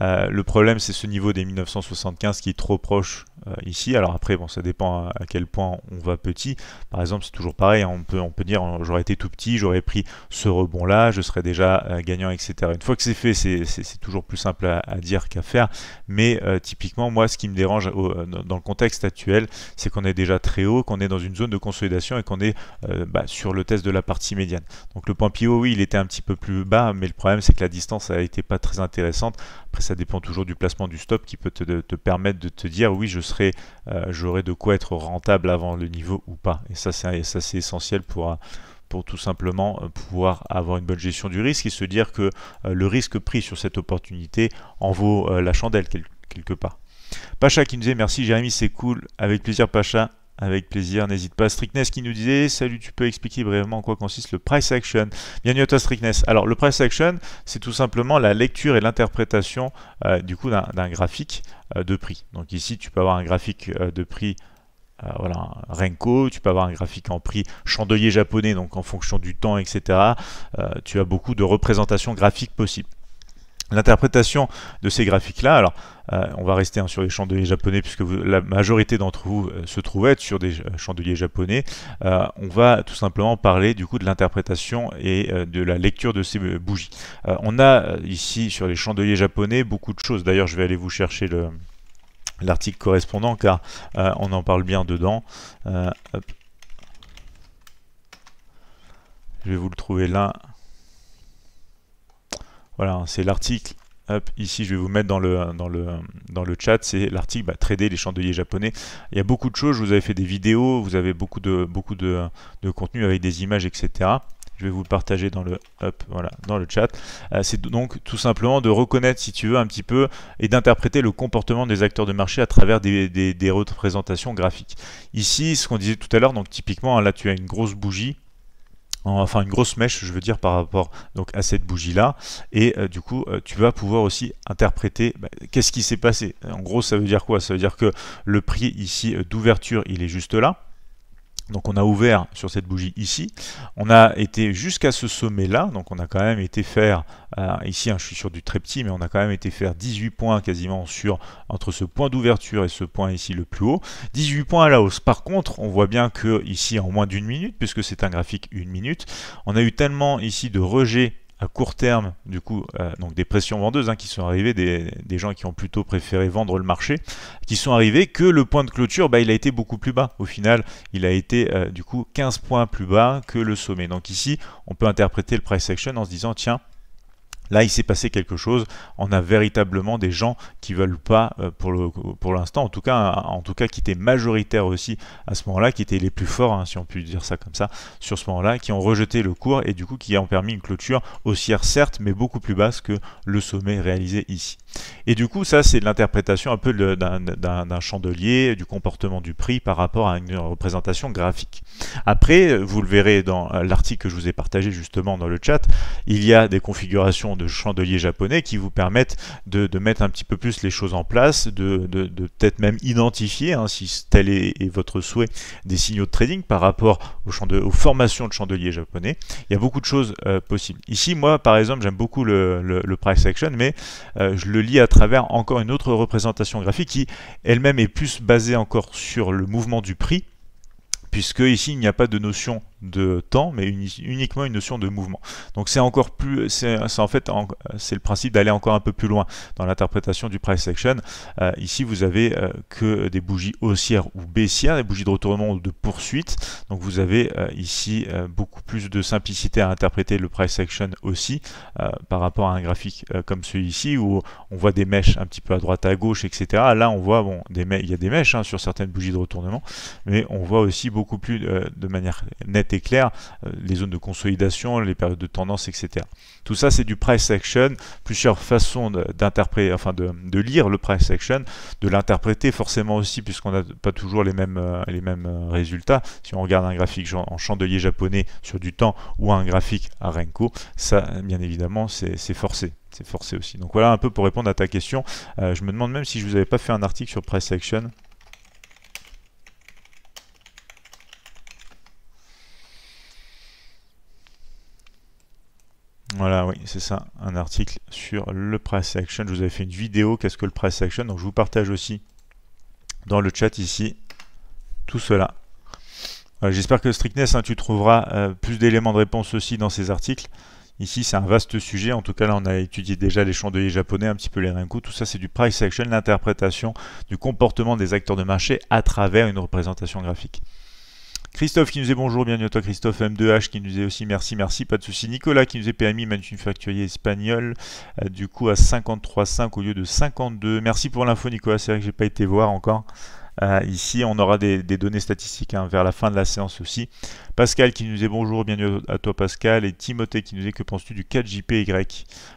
Euh, le problème, c'est ce niveau des 1975 qui est trop proche euh, ici. Alors après, bon, ça dépend à, quel point on va petit. Par exemple, c'est toujours pareil, hein. on, peut, on peut dire euh, j'aurais été tout petit, j'aurais pris ce rebond-là, je serais déjà euh, gagnant, etc. Une fois que c'est fait, c'est toujours plus simple à, dire qu'à faire. Mais typiquement, moi, ce qui me dérange dans le contexte actuel, c'est qu'on est déjà très haut, qu'on est dans une zone de consolidation et qu'on est bah, sur le test de la partie médiane. Donc le point pivot, oui, il était un petit peu plus bas, mais le problème, c'est que la distance a été pas très intéressante. Après, ça dépend toujours du placement du stop qui peut te, permettre de te dire, oui, je euh, j'aurais j'aurai de quoi être rentable avant le niveau ou pas. Et ça, c'est essentiel pour, euh, pour tout simplement euh, pouvoir avoir une bonne gestion du risque et se dire que le risque pris sur cette opportunité en vaut la chandelle quelque part. Pacha qui nous dit merci Jérémy, c'est cool, avec plaisir Pacha, avec plaisir, n'hésite pas. Strictness qui nous disait Salut, tu peux expliquer brièvement en quoi consiste le price action Bienvenue à toi, Strictness. Alors, le price action, c'est tout simplement la lecture et l'interprétation euh, du coup d'un graphique euh, de prix. Donc, ici, tu peux avoir un graphique euh, de prix. voilà, Renko, tu peux avoir un graphique en prix chandelier japonais, donc en fonction du temps, etc. tu as beaucoup de représentations graphiques possibles. L'interprétation de ces graphiques-là, alors euh, on va rester hein, sur les chandeliers japonais puisque la majorité d'entre vous euh, se trouvaient sur des euh, chandeliers japonais, on va tout simplement parler du coup de l'interprétation et de la lecture de ces bougies. on a ici sur les chandeliers japonais beaucoup de choses, d'ailleurs je vais aller vous chercher l'article correspondant car on en parle bien dedans. Je vais vous le trouver là. Voilà, c'est l'article. Hop, ici, je vais vous mettre dans le, dans le, dans le chat. C'est l'article bah, Trader les chandeliers japonais. Il y a beaucoup de choses. vous avez fait des vidéos. Vous avez beaucoup de, beaucoup de, de contenu avec des images, etc je vais vous le partager dans le hop, voilà, dans le chat. Euh, c'est donc tout simplement de reconnaître, si tu veux, un petit peu et d'interpréter le comportement des acteurs de marché à travers des, représentations graphiques. Ici, ce qu'on disait tout à l'heure, donc typiquement, hein, là tu as une grosse bougie enfin une grosse mèche je veux dire par rapport donc à cette bougie là et euh, du coup euh, tu vas pouvoir aussi interpréter bah, qu'est-ce qui s'est passé en gros ça veut dire quoi ça veut dire que le prix ici euh, d'ouverture il est juste là donc on a ouvert sur cette bougie ici, on a été jusqu'à ce sommet là, donc on a quand même été faire, euh, ici hein, je suis sur du très petit, mais on a quand même été faire 18 points quasiment sur entre ce point d'ouverture et ce point ici le plus haut, 18 points à la hausse. Par contre, on voit bien que ici en moins d'une minute, puisque c'est un graphique une minute, on a eu tellement ici de rejet à court terme, du coup, euh, donc des pressions vendeuses hein, qui sont arrivées, des, gens qui ont plutôt préféré vendre le marché, qui sont arrivés que le point de clôture, bah, il a été beaucoup plus bas. Au final, il a été euh, du coup 15 points plus bas que le sommet. Donc ici, on peut interpréter le price action en se disant, tiens, Là, il s'est passé quelque chose. On a véritablement des gens qui veulent pas, euh, pour l'instant, pour en tout cas, en tout cas, qui étaient majoritaires aussi à ce moment-là, qui étaient les plus forts, hein, si on peut dire ça comme ça, sur ce moment-là, qui ont rejeté le cours et du coup qui ont permis une clôture haussière certes, mais beaucoup plus basse que le sommet réalisé ici. Et du coup, ça, c'est l'interprétation un peu d'un chandelier, du comportement du prix par rapport à une représentation graphique. Après, vous le verrez dans euh, l'article que je vous ai partagé justement dans le chat, il y a des configurations de chandeliers japonais qui vous permettent de, mettre un petit peu plus les choses en place, de, peut-être même identifier, hein, si tel est, votre souhait, des signaux de trading par rapport aux, formations de chandeliers japonais. Il y a beaucoup de choses euh, possibles. Ici, moi, par exemple, j'aime beaucoup le, price action, mais euh, je le lis à travers encore une autre représentation graphique qui elle-même est plus basée encore sur le mouvement du prix puisque ici il n'y a pas de notion de temps, mais uniquement une notion de mouvement. Donc c'est encore plus, c'est en fait, c'est le principe d'aller encore un peu plus loin dans l'interprétation du price action. Euh, ici, vous avez euh, que des bougies haussières ou baissières, des bougies de retournement ou de poursuite. Donc vous avez euh, ici beaucoup plus de simplicité à interpréter le price action aussi par rapport à un graphique comme celui-ci où on voit des mèches un petit peu à droite, à gauche, etc. Là, on voit, bon, des il y a des mèches hein, sur certaines bougies de retournement, mais on voit aussi beaucoup plus de manière nette clair, euh, les zones de consolidation, les périodes de tendance, etc. Tout ça, c'est du price action, plusieurs façons d'interpréter, enfin de, lire le price action, de l'interpréter forcément aussi, puisqu'on n'a pas toujours les mêmes, euh, les mêmes euh, résultats. Si on regarde un graphique en chandelier japonais sur du temps ou un graphique à Renko, ça, bien évidemment, c'est forcé c'est forcé aussi. Donc voilà un peu pour répondre à ta question. je me demande même si je vous avais pas fait un article sur Price Action. Voilà, oui, c'est ça, un article sur le price action. Je vous avais fait une vidéo, qu'est-ce que le price action Donc je vous partage aussi dans le chat ici tout cela. Euh, j'espère que Strictness, hein, tu trouveras euh, plus d'éléments de réponse aussi dans ces articles. Ici, c'est un vaste sujet. En tout cas, là, on a étudié déjà les chandeliers japonais, un petit peu les Renko. Tout ça, c'est du price action, l'interprétation du comportement des acteurs de marché à travers une représentation graphique. Christophe qui nous est bonjour, bienvenue à toi Christophe, M2H qui nous est aussi merci, merci, pas de souci. Nicolas qui nous est PMI manufacturier espagnol, euh, du coup à 53,5 au lieu de 52. Merci pour l'info Nicolas, c'est vrai que j'ai pas été voir encore. Euh, ici. On aura des, données statistiques hein, vers la fin de la séance aussi. Pascal qui nous dit bonjour, bienvenue à toi Pascal. Et Timothée qui nous dit que penses-tu du 4JPY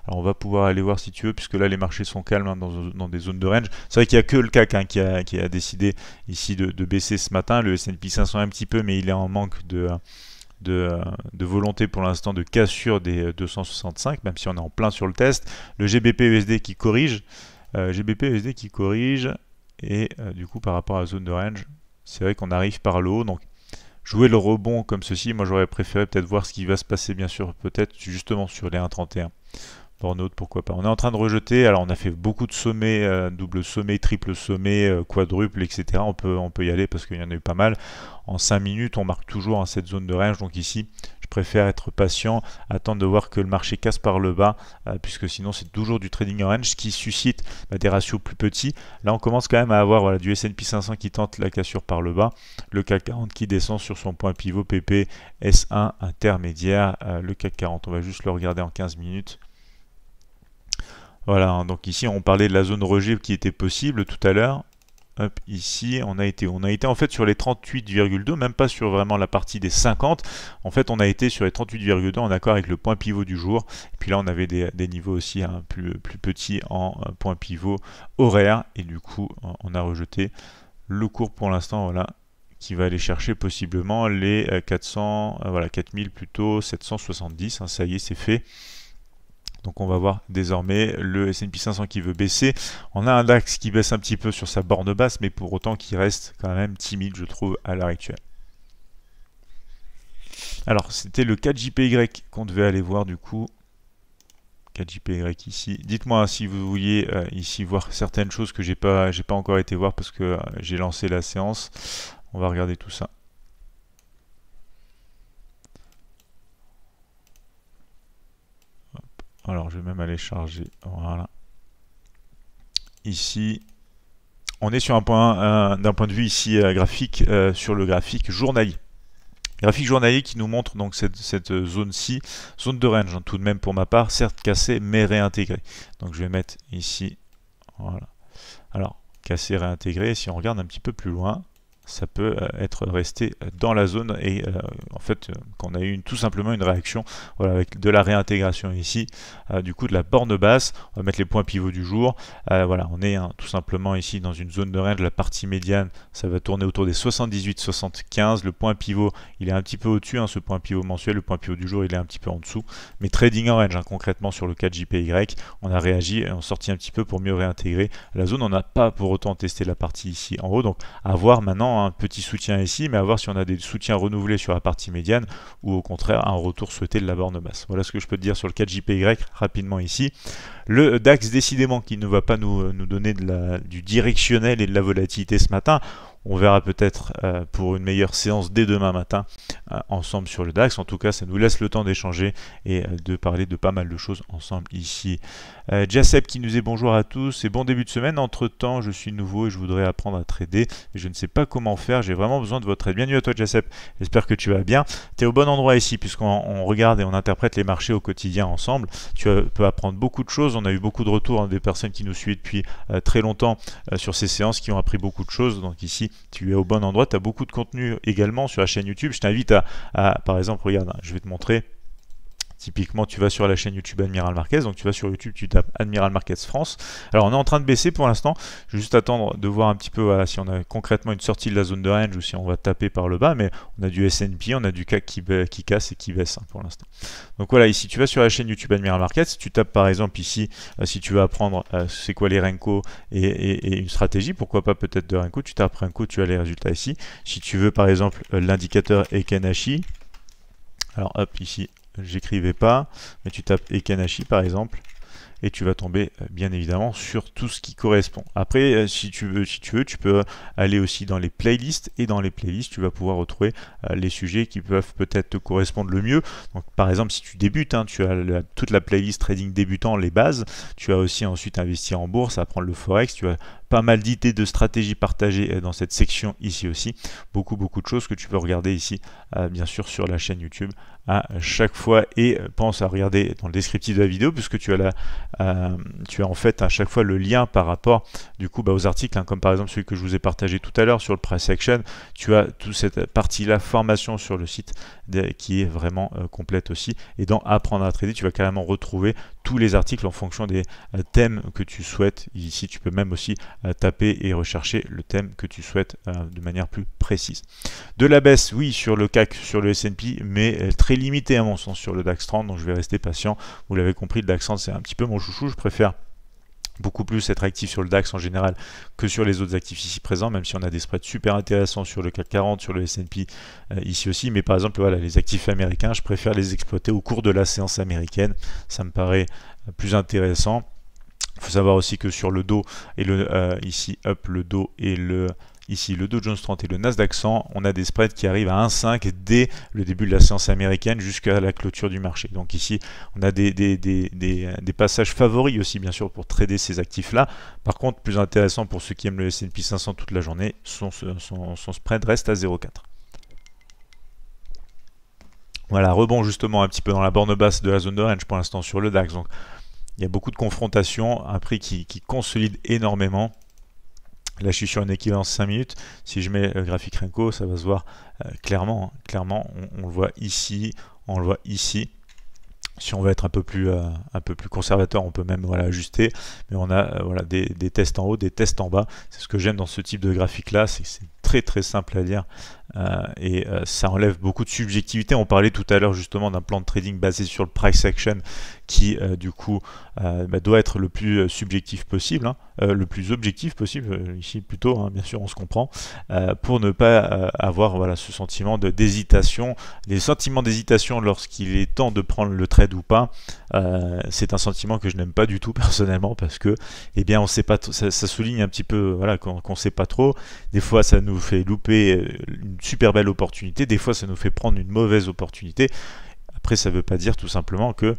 Alors on va pouvoir aller voir si tu veux, puisque là les marchés sont calmes hein, dans, des zones de range. C'est vrai qu'il n'y a que le CAC hein, qui, a, décidé ici de, baisser ce matin. Le S&P 500 un petit peu, mais il est en manque de... volonté pour l'instant de cassure des 265, euh, même si on est en plein sur le test. Le GBP USD e qui corrige. Euh, GBP USD e qui corrige. Et euh, du coup, par rapport à la zone de range, c'est vrai qu'on arrive par le haut. Donc, jouer le rebond comme ceci, moi j'aurais préféré peut-être voir ce qui va se passer, bien sûr, peut-être justement sur les 1.31 pourquoi pas. On est en train de rejeter, alors on a fait beaucoup de sommets, euh, double sommet, triple sommet, euh, quadruple, etc. On peut, on peut y aller parce qu'il y en a eu pas mal. En 5 minutes, on marque toujours en cette zone de range. Donc ici, je préfère être patient, attendre de voir que le marché casse par le bas, euh, puisque sinon c'est toujours du trading en range, qui suscite bah, des ratios plus petits. Là, on commence quand même à avoir voilà, du S&P 500 qui tente la cassure par le bas, le CAC 40 qui descend sur son point pivot PP S1 intermédiaire, le CAC 40. On va juste le regarder en 15 minutes. Voilà, hein, donc ici on parlait de la zone rejet qui était possible tout à l'heure. ici, on a été on a été en fait sur les 38,2, même pas sur vraiment la partie des 50. En fait, on a été sur les 38,2 en accord avec le point pivot du jour. Et puis là, on avait des, niveaux aussi hein, plus, plus petits en euh, point pivot horaire. Et du coup, on a rejeté le cours pour l'instant, voilà, qui va aller chercher possiblement les 400, euh, euh, voilà, 4000 plutôt, 770. Hein, ça y est, c'est fait. Donc on va voir désormais le S&P 500 qui veut baisser. On a un DAX qui baisse un petit peu sur sa borne basse, mais pour autant qui reste quand même timide, je trouve, à l'heure actuelle. Alors, c'était le 4JPY qu'on devait aller voir du coup. 4JPY ici. Dites-moi si vous vouliez euh, ici voir certaines choses que j'ai pas, pas encore été voir parce que euh, j'ai lancé la séance. On va regarder tout ça. Alors, je vais même aller charger. Voilà. Ici, on est sur un point, d'un point de vue ici euh, graphique, euh, sur le graphique journalier. Graphique journalier qui nous montre donc cette, zone-ci, zone de range, hein, tout de même pour ma part, certes cassé mais réintégré Donc je vais mettre ici, voilà. Alors, cassé, réintégré, si on regarde un petit peu plus loin, ça peut euh, être resté euh, dans la zone et euh, en fait qu'on a eu tout simplement une réaction avec de la réintégration ici du coup de la borne basse on va mettre les points pivots du jour voilà on est hein, tout simplement ici dans une zone de range la partie médiane ça va tourner autour des 78 75 le point pivot il est un petit peu au dessus hein, ce point pivot mensuel le point pivot du jour il est un petit peu en dessous mais trading en range hein, concrètement sur le 4 JPY on a réagi et on sortit un petit peu pour mieux réintégrer la zone on n'a pas pour autant testé la partie ici en haut donc à voir maintenant un petit soutien ici, mais à voir si on a des soutiens renouvelés sur la partie médiane ou au contraire un retour souhaité de la borne basse. Voilà ce que je peux te dire sur le 4JPY rapidement ici. Le DAX décidément qui ne va pas euh, nous, donner de la, du directionnel et de la volatilité ce matin. On verra peut-être euh, pour une meilleure séance dès demain matin euh, ensemble sur le DAX. En tout cas, ça nous laisse le temps d'échanger et de parler de pas mal de choses ensemble ici. Euh, Jacep qui nous est bonjour à tous et bon début de semaine. Entre temps, je suis nouveau et je voudrais apprendre à trader, je ne sais pas comment faire. J'ai vraiment besoin de votre aide. Bienvenue à toi, Jacep. J'espère que tu vas bien. Tu es au bon endroit ici, puisqu'on regarde et on interprète les marchés au quotidien ensemble. Tu peux apprendre beaucoup de choses. On a eu beaucoup de retours hein, des personnes qui nous suivent depuis euh, très longtemps euh, sur ces séances qui ont appris beaucoup de choses. Donc ici, tu es au bon endroit. Tu as beaucoup de contenu également sur la chaîne YouTube. Je t'invite à, par exemple, regarde, hein, je vais te montrer Typiquement, tu vas sur la chaîne YouTube Admiral Marquez, donc tu vas sur YouTube, tu tapes Admiral Marquez France. Alors on est en train de baisser pour l'instant, juste attendre de voir un petit peu si on a concrètement une sortie de la zone de range ou si on va taper par le bas, mais on a du S&P, on a du CAC qui, qui casse et qui baisse hein, pour l'instant. Donc voilà, ici tu vas sur la chaîne YouTube Admiral Marquez, tu tapes par exemple ici, euh, si tu veux apprendre euh, c'est quoi les Renko et, une stratégie, pourquoi pas peut-être de Renko, tu tapes Renko, tu as les résultats ici. Si tu veux par exemple euh, l'indicateur Ekenashi, alors hop, ici, j'écrivais pas, mais tu tapes Ekanashi par exemple, et tu vas tomber euh, bien évidemment sur tout ce qui correspond. Après, euh, si tu veux, si tu, veux tu peux aller aussi dans les playlists, et dans les playlists, tu vas pouvoir retrouver euh, les sujets qui peuvent peut-être te correspondre le mieux. Donc, par exemple, si tu débutes, hein, tu as toute la playlist trading débutant, les bases, tu as aussi ensuite investir en bourse, apprendre le forex, tu as pas mal d'idées de stratégies partagées euh, dans cette section ici aussi. Beaucoup, beaucoup de choses que tu peux regarder ici, euh, bien sûr, sur la chaîne YouTube à chaque fois. Et euh, pense à regarder dans le descriptif de la vidéo, puisque tu as, là tu as en fait à chaque fois le lien par rapport du coup bah, aux articles, hein, comme par exemple celui que je vous ai partagé tout à l'heure sur le press action. Tu as toute cette partie-là, formation sur le site, qui est vraiment complète aussi. Et dans Apprendre à trader, tu vas carrément retrouver tous les articles en fonction des euh, thèmes que tu souhaites. Ici, tu peux même aussi euh, taper et rechercher le thème que tu souhaites euh, de manière plus précise. De la baisse, oui, sur le CAC, sur le S&P, mais très limité à mon sens sur le DAX 30, donc je vais rester patient. Vous l'avez compris, le DAX 30, c'est un petit peu mon chouchou, je préfère beaucoup plus être actif sur le DAX en général que sur les autres actifs ici présents, même si on a des spreads super intéressants sur le CAC 40, sur le S&P euh, ici aussi, mais par exemple voilà les actifs américains, je préfère les exploiter au cours de la séance américaine, ça me paraît euh, plus intéressant. Il faut savoir aussi que sur le dos et le euh, ici up le dos et le Ici, le Dow Jones 30 et le Nasdaq 100, on a des spreads qui arrivent à 1,5 dès le début de la séance américaine jusqu'à la clôture du marché. Donc ici, on a des, des, passages favoris aussi, bien sûr, pour trader ces actifs-là. Par contre, plus intéressant pour ceux qui aiment le S&P 500 toute la journée, son, spread reste à 0,4. Voilà, rebond justement un petit peu dans la borne basse de la zone de range pour l'instant sur le DAX. Donc il y a beaucoup de confrontations, un prix qui consolide énormément. Là, je suis sur une équivalence 5 minutes. Si je mets le euh, graphique Renko, ça va se voir euh, clairement. Hein. Clairement, on, le voit ici, on le voit ici. Si on veut être un peu plus, euh, un peu plus conservateur, on peut même voilà, ajuster. Mais on a voilà, des, des, tests en haut, des tests en bas. C'est ce que j'aime dans ce type de graphique-là, c'est très très simple à lire euh, et euh, ça enlève beaucoup de subjectivité. On parlait tout à l'heure justement d'un plan de trading basé sur le price action qui euh, du coup bah, doit être le plus subjectif possible, hein, le plus objectif possible ici plutôt, hein, bien sûr on se comprend, pour ne pas avoir voilà, ce sentiment d'hésitation. Les sentiments d'hésitation lorsqu'il est temps de prendre le trade ou pas, c'est un sentiment que je n'aime pas du tout (laughs) personnellement parce que eh bien on sait pas ça, souligne un petit peu voilà qu'on sait pas trop. Des fois ça nous fait louper euh, une super belle opportunité, des fois ça nous fait prendre une mauvaise opportunité. Après, ça veut pas dire tout simplement que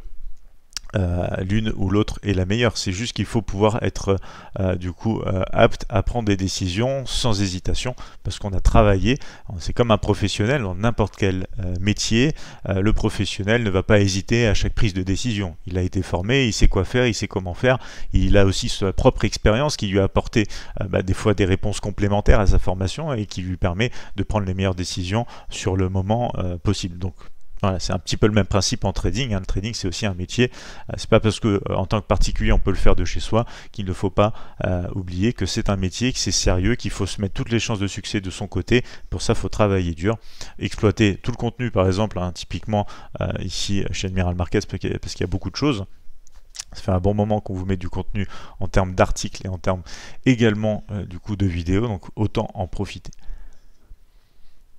euh, l'une ou l'autre est la meilleure. C'est juste qu'il faut pouvoir être euh, du coup euh, apte à prendre des décisions sans hésitation parce qu'on a travaillé. C'est comme un professionnel dans n'importe quel métier. le professionnel ne va pas hésiter à chaque prise de décision. Il a été formé, il sait quoi faire, il sait comment faire. Il a aussi sa propre expérience qui lui a apporté bah, des fois des réponses complémentaires à sa formation et qui lui permet de prendre les meilleures décisions sur le moment possible. Donc voilà, c'est un petit peu le même principe en trading. Hein. Le trading, c'est aussi un métier. Euh, c'est pas parce que euh, en tant que particulier, on peut le faire de chez soi qu'il ne faut pas euh, oublier que c'est un métier, que c'est sérieux, qu'il faut se mettre toutes les chances de succès de son côté. Pour ça, il faut travailler dur, exploiter tout le contenu, par exemple, hein, typiquement ici chez Admiral Marquez, parce qu'il y a beaucoup de choses. Ça fait un bon moment qu'on vous met du contenu en termes d'articles et en termes également du coup de vidéos, donc autant en profiter.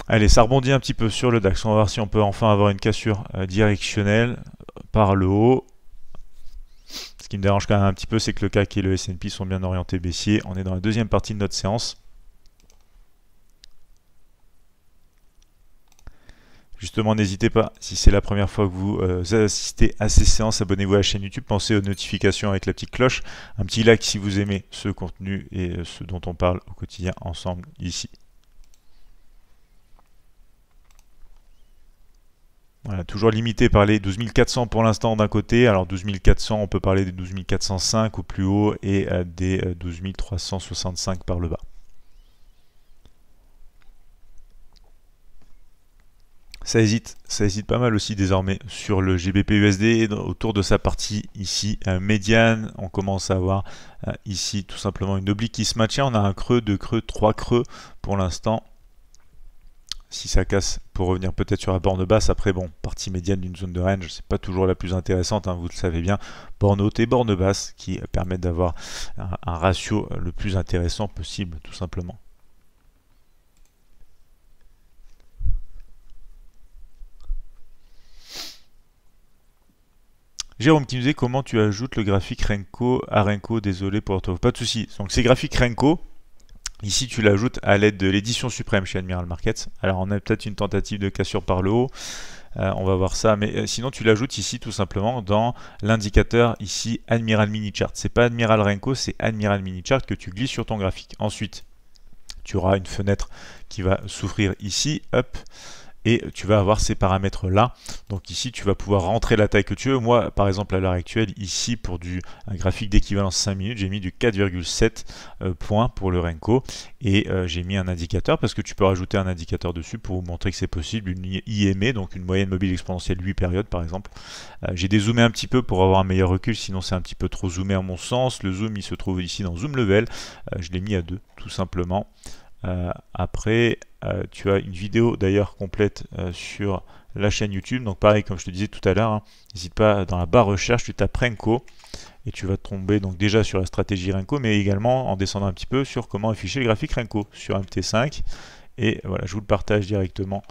Allez, ça rebondit un petit peu sur le DAX. On va voir si on peut enfin avoir une cassure euh, directionnelle par le haut. Ce qui me dérange quand même un petit peu, c'est que le CAC et le S&P sont bien orientés baissiers. On est dans la deuxième partie de notre séance. Justement, n'hésitez pas, si c'est la première fois que vous euh, assistez à ces séances, abonnez-vous à la chaîne YouTube, pensez aux notifications avec la petite cloche, un petit like si vous aimez ce contenu et euh, ce dont on parle au quotidien ensemble ici. toujours limité par les 12 pour l'instant d'un côté. Alors 12 on peut parler des 12 405 au plus haut et euh, des 12 euh, 365 par le bas. Ça hésite, ça hésite pas mal aussi désormais sur le GBP-USD autour de sa partie ici euh, médiane. On commence à avoir ici tout simplement une oblique qui se maintient. On a un creux, deux creux, trois creux pour l'instant si ça casse pour revenir peut-être sur la borne basse. Après, bon, partie médiane d'une zone de range, c'est pas toujours la plus intéressante, hein, vous le savez bien. Borne haute et borne basse qui permettent d'avoir un, ratio le plus intéressant possible, tout simplement. Jérôme qui me comment tu ajoutes le graphique Renko à Renko, désolé pour toi. Pas de souci. Donc c'est graphique Renko, Ici, tu l'ajoutes à l'aide de l'édition suprême chez Admiral Markets. Alors, on a peut-être une tentative de cassure par le haut. Euh, on va voir ça. Mais euh, sinon, tu l'ajoutes ici tout simplement dans l'indicateur ici Admiral Mini Chart. C'est pas Admiral Renko, c'est Admiral Mini Chart que tu glisses sur ton graphique. Ensuite, tu auras une fenêtre qui va s'ouvrir ici. Hop et tu vas avoir ces paramètres là. Donc ici tu vas pouvoir rentrer la taille que tu veux. Moi par exemple à l'heure actuelle ici pour du un graphique d'équivalence 5 minutes j'ai mis du 4,7 euh, points pour le Renko et euh, j'ai mis un indicateur parce que tu peux rajouter un indicateur dessus pour vous montrer que c'est possible, une IME, donc une moyenne mobile exponentielle 8 périodes par exemple. Euh, j'ai dézoomé un petit peu pour avoir un meilleur recul, sinon c'est un petit peu trop zoomé à mon sens. Le zoom il se trouve ici dans Zoom Level, je l'ai mis à 2 tout simplement. après euh, tu as une vidéo d'ailleurs complète euh, sur la chaîne YouTube. Donc pareil, comme je te disais tout à l'heure, hein, n'hésite pas dans la barre recherche, tu tapes Renko et tu vas tomber donc déjà sur la stratégie Renko, mais également en descendant un petit peu sur comment afficher le graphique Renko sur MT5. Et voilà, je vous le partage directement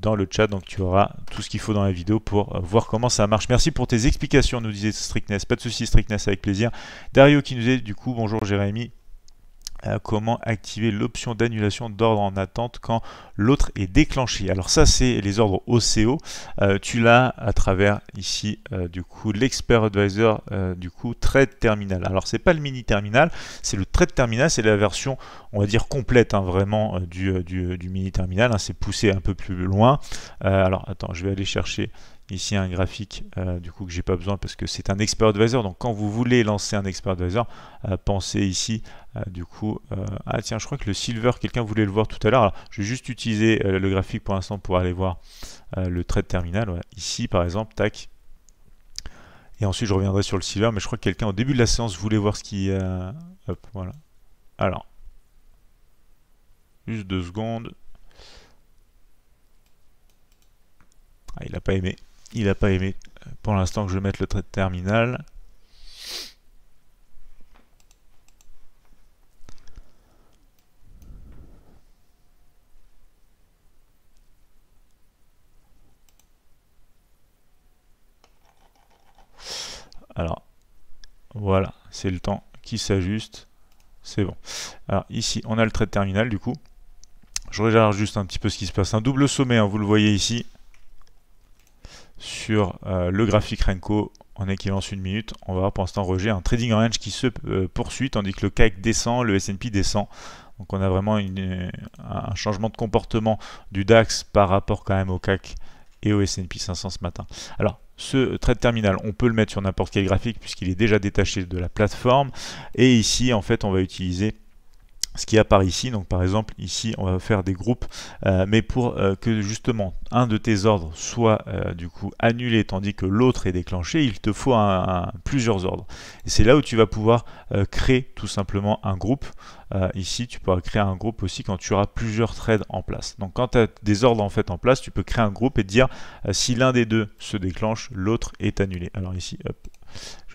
dans le chat, donc tu auras tout ce qu'il faut dans la vidéo pour euh, voir comment ça marche. Merci pour tes explications, nous disait Strictness. Pas de soucis, Strictness, avec plaisir. Dario qui nous est du coup, bonjour Jérémy, comment activer l'option d'annulation d'ordre en attente quand l'autre est déclenché. Alors ça c'est les ordres OCO, euh, tu l'as à travers ici euh, du coup l'expert advisor euh, du coup trade terminal. Alors c'est pas le mini terminal, c'est le trade terminal, c'est la version on va dire complète hein, vraiment du, du, mini terminal, hein. c'est poussé un peu plus loin. alors attends, je vais aller chercher Ici un graphique euh, du coup que j'ai pas besoin parce que c'est un expert advisor. Donc quand vous voulez lancer un expert advisor, euh, pensez ici euh, du coup ah tiens je crois que le silver quelqu'un voulait le voir tout à l'heure. Alors je vais juste utiliser le graphique pour l'instant pour aller voir le trait de terminal. Ici par exemple tac et ensuite je reviendrai sur le silver mais je crois que quelqu'un au début de la séance voulait voir ce qui hop voilà. Alors juste deux secondes. Ah, il n'a pas aimé il n'a pas aimé pour l'instant que je mette le trait terminal. Alors, voilà, c'est le temps qui s'ajuste. C'est bon. Alors ici, on a le trait de terminal du coup. Je regarde juste un petit peu ce qui se passe. Un double sommet, hein, vous le voyez ici sur euh, le graphique Renko en équivalence une minute. On va voir pour l'instant Roger un trading range qui se euh, poursuit tandis que le CAC descend, le S&P descend. Donc on a vraiment euh, un changement de comportement du DAX par rapport quand même au CAC et au S&P 500 ce matin. Alors ce trade terminal, on peut le mettre sur n'importe quel graphique puisqu'il est déjà détaché de la plateforme. Et ici en fait on va utiliser ce qui apparaît ici. Donc par exemple ici on va faire des groupes, euh, mais pour euh, que justement un de tes ordres soit euh, du coup annulé tandis que l'autre est déclenché, il te faut plusieurs ordres. Et c'est là où tu vas pouvoir créer tout simplement un groupe. ici tu pourras créer un groupe aussi quand tu auras plusieurs trades en place. Donc quand tu as des ordres en fait en place, tu peux créer un groupe et dire si l'un des deux se déclenche, l'autre est annulé. Alors ici, hop,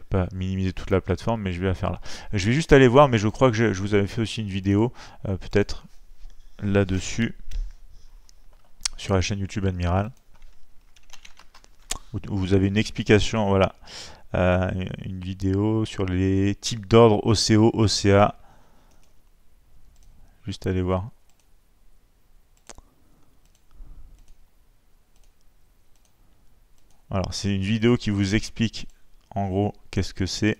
pas minimiser toute la plateforme, mais je vais la faire là. Je vais juste aller voir, mais je crois que je, vous avais fait aussi une vidéo, euh, peut-être là-dessus, sur la chaîne YouTube Admiral, où, vous avez une explication, voilà, euh, une vidéo sur les types d'ordres OCO, OCA. Juste aller voir. Alors c'est une vidéo qui vous explique en gros, qu'est-ce que c'est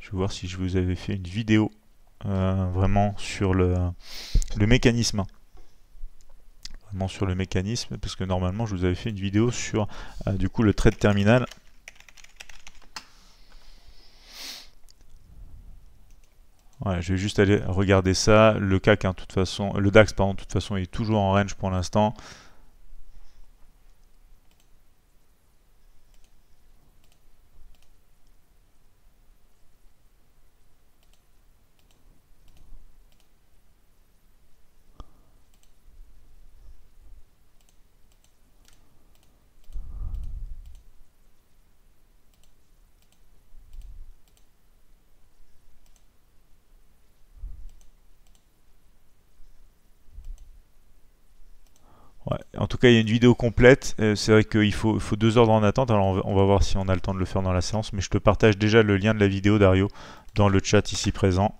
Je vais voir si je vous avais fait une vidéo euh, vraiment sur le, mécanisme. Vraiment sur le mécanisme, parce que normalement, je vous avais fait une vidéo sur, euh, du coup, le trait terminal. je vais juste aller regarder ça. Le CAC, hein, toute façon, le DAX, pardon, toute façon, est toujours en range pour l'instant. tout cas, il y a une vidéo complète. Euh, c'est vrai qu'il faut, deux heures en attente. Alors, on va, voir si on a le temps de le faire dans la séance. Mais je te partage déjà le lien de la vidéo, Dario, dans le chat ici présent.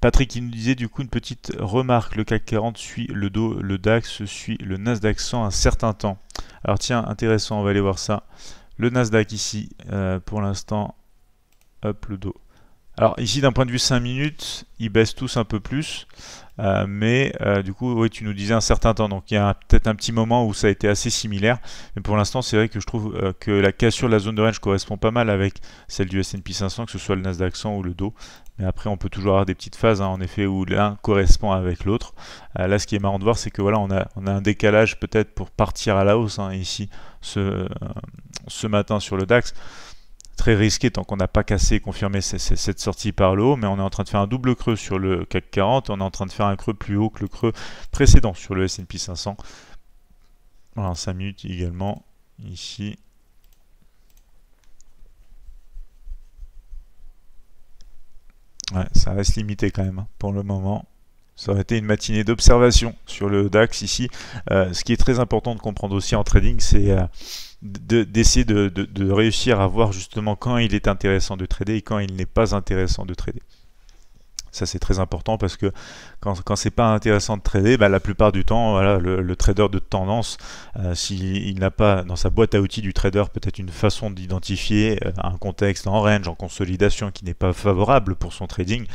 Patrick il nous disait du coup une petite remarque. Le CAC 40 suit le dos, le DAX suit le Nasdaq sans un certain temps. Alors tiens, intéressant, on va aller voir ça. Le Nasdaq ici, euh, pour l'instant, hop, le dos alors ici d'un point de vue 5 minutes, ils baissent tous un peu plus. Euh, mais euh, du coup, oui, tu nous disais un certain temps. Donc il y a peut-être un petit moment où ça a été assez similaire. Mais pour l'instant, c'est vrai que je trouve euh, que la cassure de la zone de range correspond pas mal avec celle du S&P 500, que ce soit le Nasdaq 100 ou le Dow. Mais après, on peut toujours avoir des petites phases, hein, en effet, où l'un correspond avec l'autre. là, ce qui est marrant de voir, c'est que voilà, on a, on a un décalage peut-être pour partir à la hausse hein, ici ce, ce matin sur le DAX très risqué tant qu'on n'a pas cassé et confirmé cette sortie par l'eau mais on est en train de faire un double creux sur le CAC 40, on est en train de faire un creux plus haut que le creux précédent sur le S&P 500. Voilà, 5 minutes également, ici. ça reste limité quand même hein, pour le moment. Ça a été une matinée d'observation sur le DAX ici. Euh, ce qui est très important de comprendre aussi en trading, c'est euh, d'essayer de, réussir à voir justement quand il est intéressant de trader et quand il n'est pas intéressant de trader. Ça c'est très important parce que quand, quand c'est pas intéressant de trader, bah, la plupart du temps, le, trader de tendance, euh, s'il n'a pas dans sa boîte à outils du trader peut-être une façon d'identifier un contexte en range, en consolidation qui n'est pas favorable pour son trading,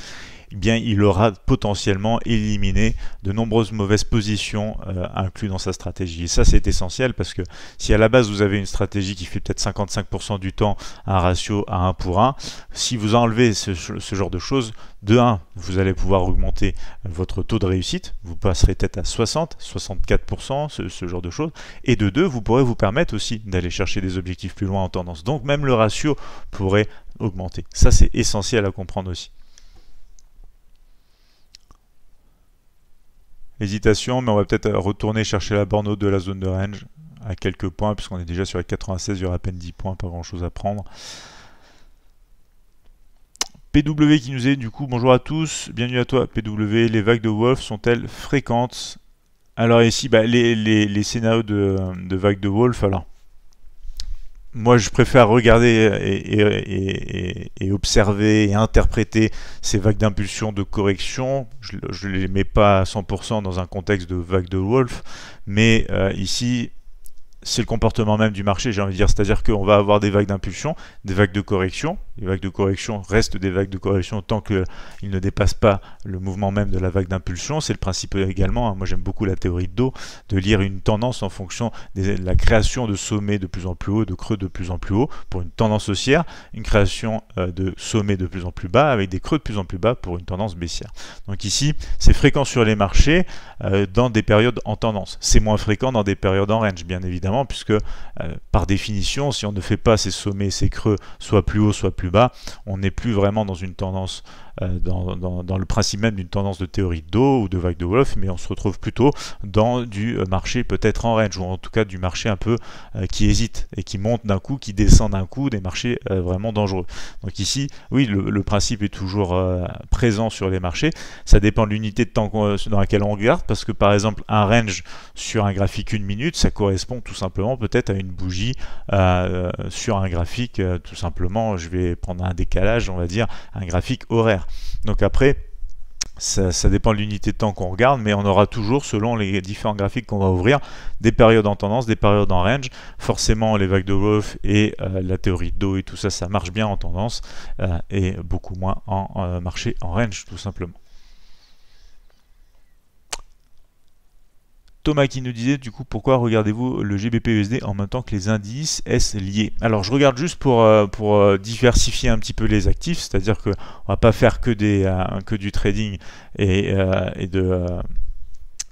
eh il aura potentiellement éliminé de nombreuses mauvaises positions euh, inclus incluses dans sa stratégie. Et ça, c'est essentiel parce que si à la base vous avez une stratégie qui fait peut-être 55% du temps un ratio à 1 pour 1, si vous enlevez ce, genre de choses, de 1, vous allez pouvoir augmenter votre taux de réussite, vous passerez peut-être à 60, 64%, ce, ce, genre de choses, et de 2, vous pourrez vous permettre aussi d'aller chercher des objectifs plus loin en tendance. Donc même le ratio pourrait augmenter. Ça, c'est essentiel à comprendre aussi. Hésitation, mais on va peut-être euh, retourner chercher la borne de la zone de range à quelques points, puisqu'on est déjà sur les 96, il y aura à peine 10 points, pas grand chose à prendre. PW qui nous est du coup, bonjour à tous, bienvenue à toi PW, les vagues de Wolf sont-elles fréquentes Alors ici, bah, les, scénarios de, de vagues de Wolf, alors moi, je préfère regarder et, observer et interpréter ces vagues d'impulsion, de correction. Je ne les mets pas à 100% dans un contexte de vague de Wolf, mais euh, ici, c'est le comportement même du marché, j'ai envie de dire. C'est-à-dire qu'on va avoir des vagues d'impulsion, des vagues de correction. Les vagues de correction restent des vagues de correction tant qu'ils ne dépassent pas le mouvement même de la vague d'impulsion. C'est le principe également, hein. moi j'aime beaucoup la théorie de Do, de lire une tendance en fonction de la création de sommets de plus en plus haut, de creux de plus en plus haut pour une tendance haussière, une création euh, de sommets de plus en plus bas avec des creux de plus en plus bas pour une tendance baissière. Donc ici, c'est fréquent sur les marchés euh, dans des périodes en tendance. C'est moins fréquent dans des périodes en range, bien évidemment puisque euh, par définition, si on ne fait pas ces sommets, ces creux, soit plus haut, soit plus bas, on n'est plus vraiment dans une tendance euh, dans, le principe même d'une tendance de théorie d'eau ou de vague de Wolf, mais on se retrouve plutôt dans du euh, marché peut-être en range, ou en tout cas du marché un peu euh, qui hésite et qui monte d'un coup, qui descend d'un coup, des marchés vraiment dangereux. Donc ici, oui, le, principe est toujours présent sur les marchés. Ça dépend de l'unité de temps dans laquelle on regarde, parce que par exemple, un range sur un graphique une minute, ça correspond tout simplement peut-être à une bougie sur un graphique, tout simplement, je vais prendre un décalage, on va dire, un graphique horaire. Donc après, ça, dépend de l'unité de temps qu'on regarde, mais on aura toujours, selon les différents graphiques qu'on va ouvrir, des périodes en tendance, des périodes en range. Forcément, les vagues de Wolf et euh, la théorie de Do et tout ça, ça marche bien en tendance euh, et beaucoup moins en euh, marché en range, tout simplement. Thomas qui nous disait du coup pourquoi regardez-vous le GBP/USD en même temps que les indices s liés lié Alors je regarde juste pour, euh, pour euh, diversifier un petit peu les actifs, c'est-à-dire qu'on ne va pas faire que, des, euh, que du trading et de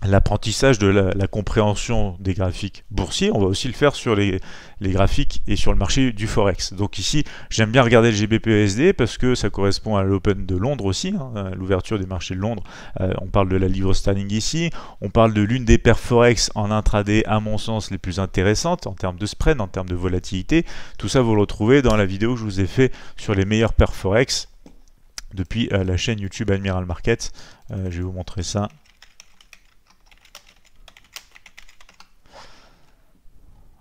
l'apprentissage de la, compréhension des graphiques boursiers, on va aussi le faire sur les, graphiques et sur le marché du Forex. Donc ici, j'aime bien regarder le GBPUSD e parce que ça correspond à l'Open de Londres aussi, hein, l'ouverture des marchés de Londres. Euh, on parle de la livre sterling ici, on parle de l'une des paires Forex en intraday, à mon sens, les plus intéressantes en termes de spread, en termes de volatilité. Tout ça, vous le retrouvez dans la vidéo que je vous ai fait sur les meilleures paires Forex depuis euh, la chaîne YouTube Admiral Market. Euh, je vais vous montrer ça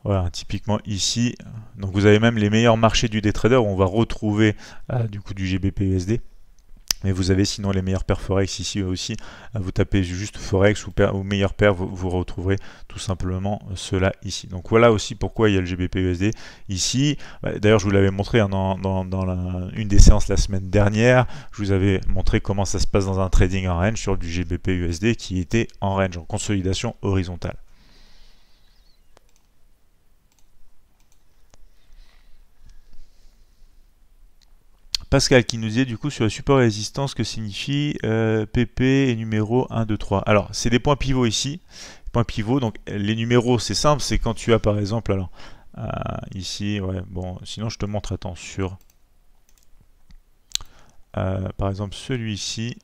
Voilà, typiquement ici, donc vous avez même les meilleurs marchés du trader où on va retrouver euh, du coup du GBPUSD. Mais vous avez sinon les meilleurs paires Forex ici aussi. Euh, vous tapez juste Forex ou, paire, ou vous, retrouverez tout simplement euh, cela ici. Donc voilà aussi pourquoi il y a le GBPUSD ici. Bah, d'ailleurs, je vous l'avais montré hein, dans, une des séances la semaine dernière. Je vous avais montré comment ça se passe dans un trading en range sur du GBPUSD qui était en range, en consolidation horizontale. Pascal qui nous est du coup sur le support résistance que signifie PP euh, et numéro 1, 2, 3. Alors c'est des points pivots ici. Points pivots, donc les numéros c'est simple, c'est quand tu as par exemple, alors euh, ici, ouais, bon, sinon je te montre, attends, sur euh, par exemple celui-ci,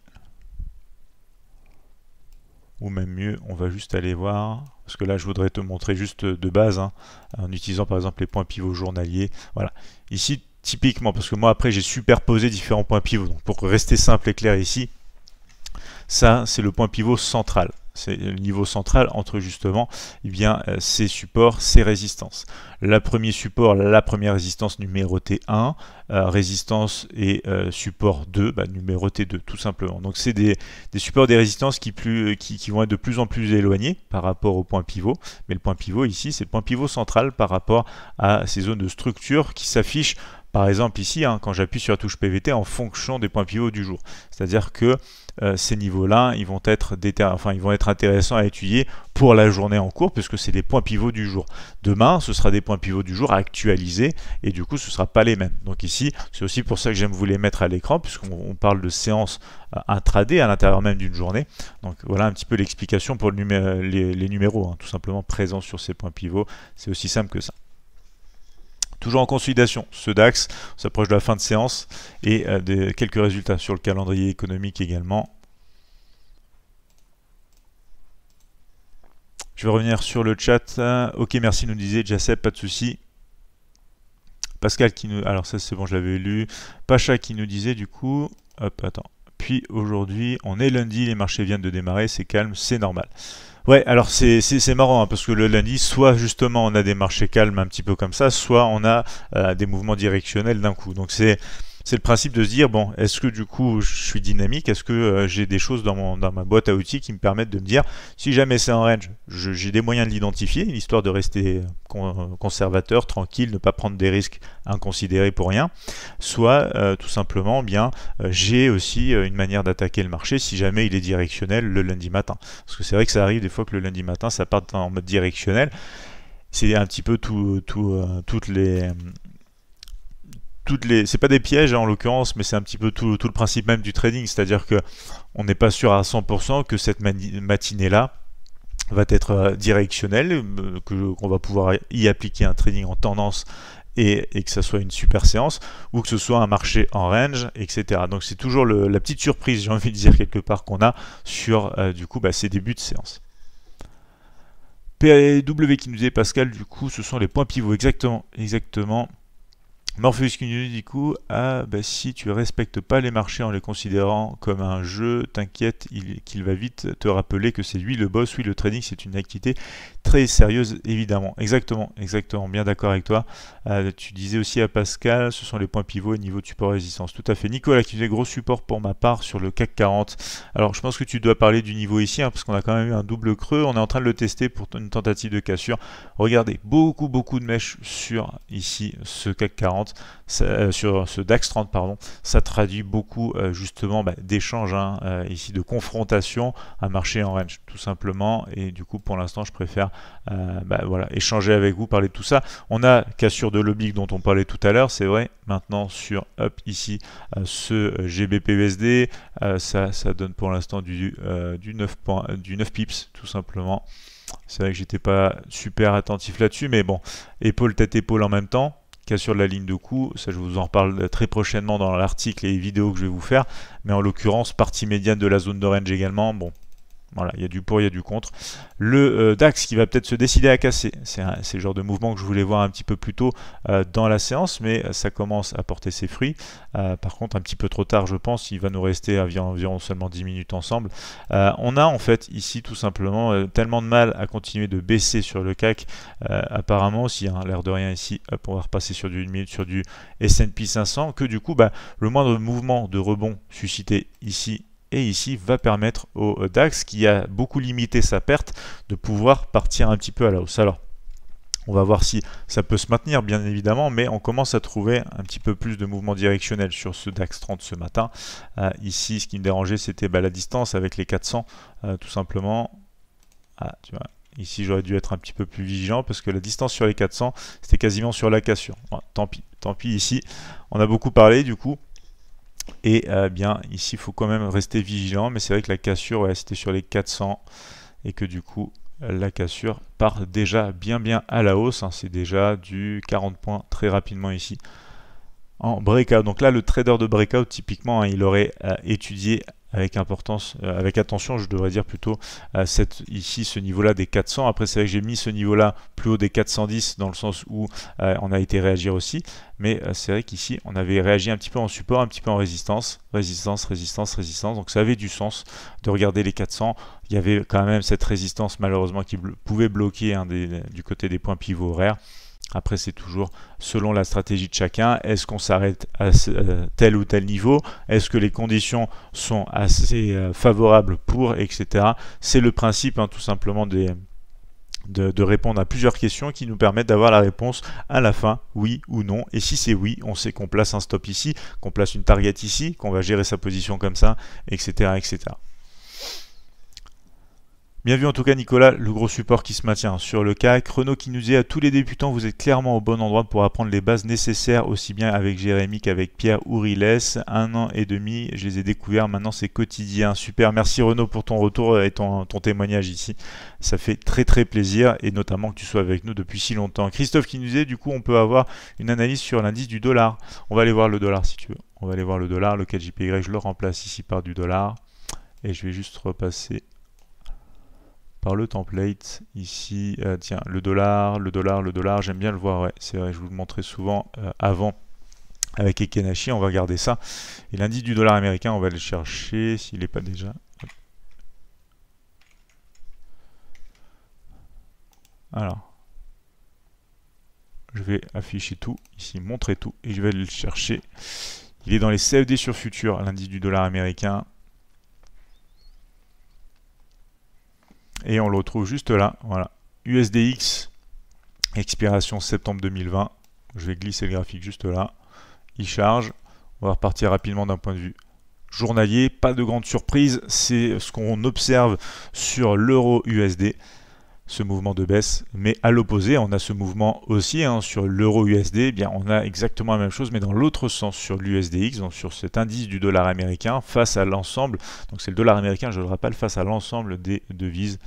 ou même mieux, on va juste aller voir, parce que là je voudrais te montrer juste de base, hein, en utilisant par exemple les points pivots journaliers, voilà. Ici, typiquement, parce que moi après j'ai superposé différents points pivots, donc pour rester simple et clair ici, ça c'est le point pivot central. C'est le niveau central entre justement eh bien, euh, ces supports, ces résistances. Le premier support, la première résistance numérotée euh, 1, résistance et euh, support 2, bah, numéroté 2 tout simplement. Donc c'est des, supports, des résistances qui, plus, qui, qui, vont être de plus en plus éloignés par rapport au point pivot. Mais le point pivot ici, c'est le point pivot central par rapport à ces zones de structure qui s'affichent par exemple ici, hein, quand j'appuie sur la touche PVT en fonction des points pivots du jour. C'est-à-dire que euh, ces niveaux-là, ils vont être enfin, ils vont être intéressants à étudier pour la journée en cours, puisque c'est des points pivots du jour. Demain, ce sera des points pivots du jour à actualiser, et du coup, ce ne sera pas les mêmes. Donc ici, c'est aussi pour ça que j'aime vous les mettre à l'écran, puisqu'on parle de séance intradée euh, intraday à l'intérieur même d'une journée. Donc voilà un petit peu l'explication pour les, numéros, hein, tout simplement présents sur ces points pivots. C'est aussi simple que ça toujours en consolidation. Ce DAX s'approche de la fin de séance et euh, quelques résultats sur le calendrier économique également. Je vais revenir sur le chat. Euh, ok, merci, nous disait Jacep, pas de souci. Pascal qui nous... Alors ça c'est bon, je l'avais lu. Pacha qui nous disait du coup... Hop, attends. Puis aujourd'hui, on est lundi, les marchés viennent de démarrer, c'est calme, c'est normal. Ouais, alors c'est, marrant hein, parce que le lundi, soit justement on a des marchés calmes un petit peu comme ça, soit on a euh, des mouvements directionnels d'un coup. Donc c'est c'est le principe de se dire bon, est-ce que du coup je suis dynamique Est-ce que euh, j'ai des choses dans, mon, dans ma boîte à outils qui me permettent de me dire si jamais c'est en range, j'ai des moyens de l'identifier, histoire de rester euh, euh, conservateur, tranquille, ne pas prendre des risques inconsidérés pour rien. Soit tout simplement, eh bien, j'ai aussi une manière d'attaquer le marché si jamais il est directionnel le lundi matin. Parce que c'est vrai que ça arrive des fois que le lundi matin ça part en mode directionnel c'est un petit peu tout, toutes les, toutes les, c'est pas des pièges hein, en l'occurrence, mais c'est un petit peu tout, le principe même du trading, c'est-à-dire que on n'est pas sûr à 100% que cette matinée-là va être euh, directionnelle, euh, que qu'on va pouvoir y appliquer un trading en tendance et, que ça soit une super séance ou que ce soit un marché en range, etc. Donc c'est toujours la petite surprise, j'ai envie de dire quelque part qu'on a sur euh, du coup bah, ces débuts de séance. pw qui nous dit Pascal, du coup ce sont les points pivots exactement, exactement Morpheus qui nous dit du coup Ah, bah, si tu respectes pas les marchés en les considérant comme un jeu, t'inquiète qu'il va vite te rappeler que c'est lui le boss. Oui, le trading c'est une activité très sérieuse, évidemment. Exactement, exactement, bien d'accord avec toi. Euh, tu disais aussi à Pascal Ce sont les points pivots et niveau de support résistance. Tout à fait. Nicolas qui faisait gros support pour ma part sur le CAC 40. Alors je pense que tu dois parler du niveau ici, hein, parce qu'on a quand même eu un double creux. On est en train de le tester pour une tentative de cassure. Regardez, beaucoup, beaucoup de mèches sur ici ce CAC 40. Euh, sur ce DAX 30, pardon, ça traduit beaucoup euh, justement bah, d'échanges, hein, euh, ici de confrontation, à marché en range, tout simplement. Et du coup, pour l'instant, je préfère bah, voilà, échanger avec vous, parler de tout ça. On a cassure de l'oblique dont on parlait tout à l'heure, c'est vrai. Maintenant, sur up ici, ce GBPUSD, ça, ça donne pour l'instant du, du, 9 du 9 pips, tout simplement. C'est vrai que j'étais pas super attentif là-dessus, mais bon, épaule, tête, épaule en même temps sur la ligne de cou, ça je vous en reparle très prochainement dans l'article et les vidéos que je vais vous faire, mais en l'occurrence partie médiane de la zone d'orange également, bon voilà, il y a du pour, il y a du contre. Le euh, DAX qui va peut-être se décider à casser. C'est le genre de mouvement que je voulais voir un petit peu plus tôt euh, dans la séance, mais euh, ça commence à porter ses fruits. par contre, un petit peu trop tard, je pense. Il va nous rester environ, environ seulement 10 minutes ensemble. on a en fait ici tout simplement tellement de mal à continuer de baisser sur le CAC. apparemment aussi, un hein, l'air de rien ici, à on va repasser sur du 1 minute, sur du S&P 500, que du coup, bah, le moindre mouvement de rebond suscité ici et ici va permettre au euh, DAX qui a beaucoup limité sa perte de pouvoir partir un petit peu à la hausse. Alors on va voir si ça peut se maintenir bien évidemment, mais on commence à trouver un petit peu plus de mouvement directionnel sur ce DAX 30 ce matin. Euh, ici, ce qui me dérangeait, c'était bah, la distance avec les 400, euh, tout simplement. Ah, tu vois, ici, j'aurais dû être un petit peu plus vigilant parce que la distance sur les 400, c'était quasiment sur la cassure. tant pis, tant pis ici. On a beaucoup parlé du coup. Et euh, bien ici, il faut quand même rester vigilant, mais c'est vrai que la cassure, c'était sur les 400 et que du coup, la cassure part déjà bien bien à la hausse. Hein. c'est déjà du 40 points très rapidement ici en breakout. Donc là, le trader de breakout, typiquement, hein, il aurait euh, étudié avec importance, euh, avec attention, je devrais dire plutôt cette, ici ce niveau-là des 400. Après, c'est vrai que j'ai mis ce niveau-là plus haut des 410 dans le sens où euh, on a été réagir aussi, mais euh, c'est vrai qu'ici on avait réagi un petit peu en support, un petit peu en résistance, résistance, résistance, résistance. Donc ça avait du sens de regarder les 400. Il y avait quand même cette résistance malheureusement qui pouvait bloquer du côté des points pivots horaires. Après, c'est toujours selon la stratégie de chacun. Est-ce qu'on s'arrête à euh, tel ou tel niveau Est-ce que les conditions sont assez euh, favorables pour, etc. C'est le principe, hein, tout simplement, de, de, répondre à plusieurs questions qui nous permettent d'avoir la réponse à la fin, oui ou non. Et si c'est oui, on sait qu'on place un stop ici, qu'on place une target ici, qu'on va gérer sa position comme ça, etc. etc. Bien vu en tout cas Nicolas, le gros support qui se maintient sur le CAC. Renault qui nous dit à tous les débutants, vous êtes clairement au bon endroit pour apprendre les bases nécessaires aussi bien avec Jérémy qu'avec Pierre ourilès Un an et demi, je les ai découverts, maintenant c'est quotidien. Super, merci Renault pour ton retour et ton, témoignage ici. Ça fait très très plaisir et notamment que tu sois avec nous depuis si longtemps. Christophe qui nous dit du coup on peut avoir une analyse sur l'indice du dollar. On va aller voir le dollar si tu veux. On va aller voir le dollar, le JPY, je le remplace ici par du dollar. Et je vais juste repasser par le template ici. Euh, tiens, le dollar, le dollar, le dollar, j'aime bien le voir, ouais, c'est vrai, je vous le montrais souvent euh, avant avec Ekenashi, on va regarder ça. Et l'indice du dollar américain, on va le chercher s'il n'est pas déjà. Alors, je vais afficher tout, ici montrer tout, et je vais le chercher. Il est dans les CFD e sur futur, l'indice du dollar américain. et on le retrouve juste là. Voilà. USDX, expiration septembre 2020. Je vais glisser le graphique juste là. Il charge. On va repartir rapidement d'un point de vue journalier. Pas de grande surprise, c'est ce qu'on observe sur l'euro USD ce mouvement de baisse. Mais à l'opposé, on a ce mouvement aussi hein, sur l'euro-USD. Eh bien, on a exactement la même chose, mais dans l'autre sens sur l'USDX, donc sur cet indice du dollar américain face à l'ensemble. Donc c'est le dollar américain, je le rappelle, face à l'ensemble des devises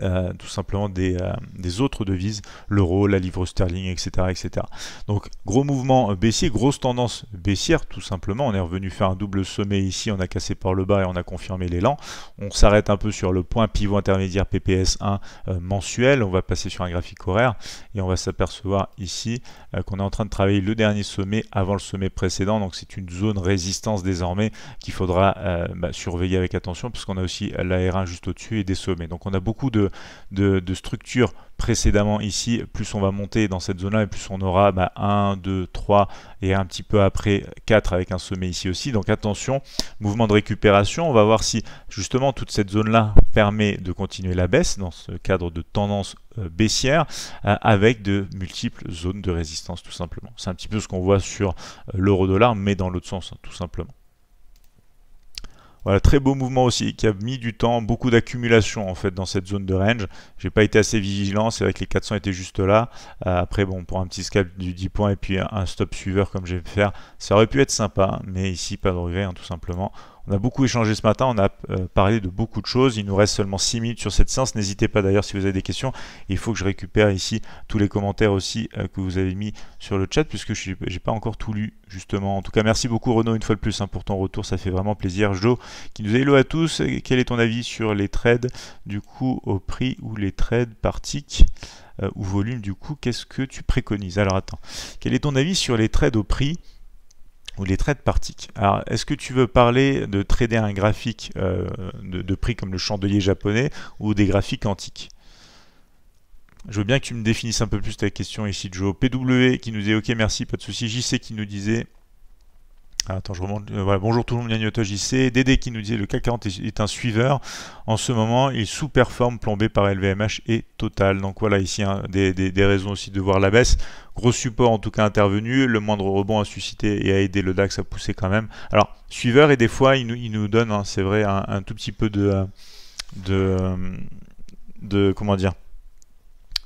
euh, tout simplement des, euh, des, autres devises, l'euro, la livre sterling, etc., etc. Donc gros mouvement baissier, grosse tendance baissière tout simplement. On est revenu faire un double sommet ici, on a cassé par le bas et on a confirmé l'élan. On s'arrête un peu sur le point pivot intermédiaire PPS1 euh, mensuel. On va passer sur un graphique horaire et on va s'apercevoir ici qu'on est en train de travailler le dernier sommet avant le sommet précédent. Donc c'est une zone résistance désormais qu'il faudra bah, surveiller avec attention puisqu'on a aussi l'AR1 juste au-dessus et des sommets. Donc on a beaucoup de de, structure précédemment ici, plus on va monter dans cette zone-là, et plus on aura bah, 1, 2, 3, et un petit peu après 4 avec un sommet ici aussi. Donc attention, mouvement de récupération, on va voir si justement toute cette zone-là permet de continuer la baisse dans ce cadre de tendance euh, baissière, euh, avec de multiples zones de résistance tout simplement. C'est un petit peu ce qu'on voit sur euh, l'euro-dollar, mais dans l'autre sens, hein, tout simplement. Voilà, très beau mouvement aussi, qui a mis du temps, beaucoup d'accumulation en fait dans cette zone de range. J'ai pas été assez vigilant, c'est vrai que les 400 étaient juste là. Euh, après, bon, pour un petit scalp du 10 points et puis un stop suiveur comme j'ai pu faire, ça aurait pu être sympa, hein, mais ici, pas de regret, hein, tout simplement. On a beaucoup échangé ce matin, on a euh, parlé de beaucoup de choses. Il nous reste seulement 6 minutes sur cette séance. N'hésitez pas d'ailleurs si vous avez des questions. Il faut que je récupère ici tous les commentaires aussi euh, que vous avez mis sur le chat puisque je n'ai pas encore tout lu justement. En tout cas, merci beaucoup Renaud une fois de plus hein, pour ton retour. Ça fait vraiment plaisir. Joe qui nous a hello à tous. Quel est ton avis sur les trades du coup au prix ou les trades par tick euh, ou volume du coup Qu'est-ce que tu préconises Alors attends, quel est ton avis sur les trades au prix ou les trades par Alors, est-ce que tu veux parler de trader un graphique euh, de, prix comme le chandelier japonais ou des graphiques antiques Je veux bien que tu me définisses un peu plus ta question ici, Joe. PW qui nous dit Ok, merci, pas de souci. JC qui nous disait ah, attends, je remonte. Euh, Bonjour tout le monde, Yann JC. Dédé qui nous disait le CAC 40 est un suiveur. En ce moment, il sous-performe plombé par LVMH et Total. Donc voilà, ici, hein, des, raisons aussi de voir la baisse. Gros support en tout cas intervenu. Le moindre rebond a suscité et a aidé le DAX à pousser quand même. Alors, suiveur, et des fois, il nous, il nous donne, hein, c'est vrai, un, tout petit peu de. Euh, de, euh, de comment dire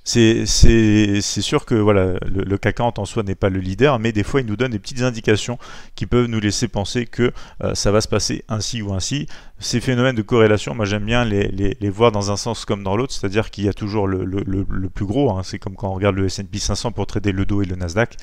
c'est sûr que voilà, le, le, en soi n'est pas le leader, mais des fois il nous donne des petites indications qui peuvent nous laisser penser que euh, ça va se passer ainsi ou ainsi ces phénomènes de corrélation, moi j'aime bien les, les, voir dans un sens comme dans l'autre, c'est-à-dire qu'il y a toujours le, plus gros, hein. c'est comme quand on regarde le S&P 500 pour trader le dos et le Nasdaq,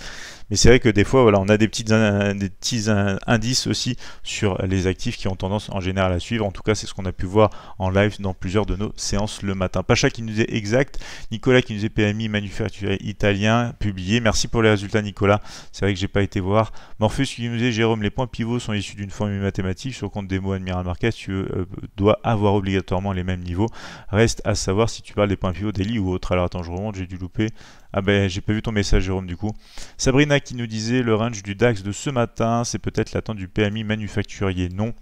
mais c'est vrai que des fois voilà, on a des, petites, des petits indices aussi sur les actifs qui ont tendance en général à suivre, en tout cas c'est ce qu'on a pu voir en live dans plusieurs de nos séances le matin. Pacha qui nous est exact, Nicolas qui nous est PMI manufacturier italien publié, merci pour les résultats Nicolas, c'est vrai que j'ai pas été voir, morpheus qui nous est Jérôme, les points pivots sont issus d'une formule mathématique sur compte des mots Admiral Marquez, euh, doit avoir obligatoirement les mêmes niveaux. Reste à savoir si tu parles des points pivots, des lits ou autre. Alors attends, je remonte, j'ai dû louper. Ah ben j'ai pas vu ton message Jérôme du coup. Sabrina qui nous disait le range du DAX de ce matin, c'est peut-être l'attente du PMI manufacturier. Non.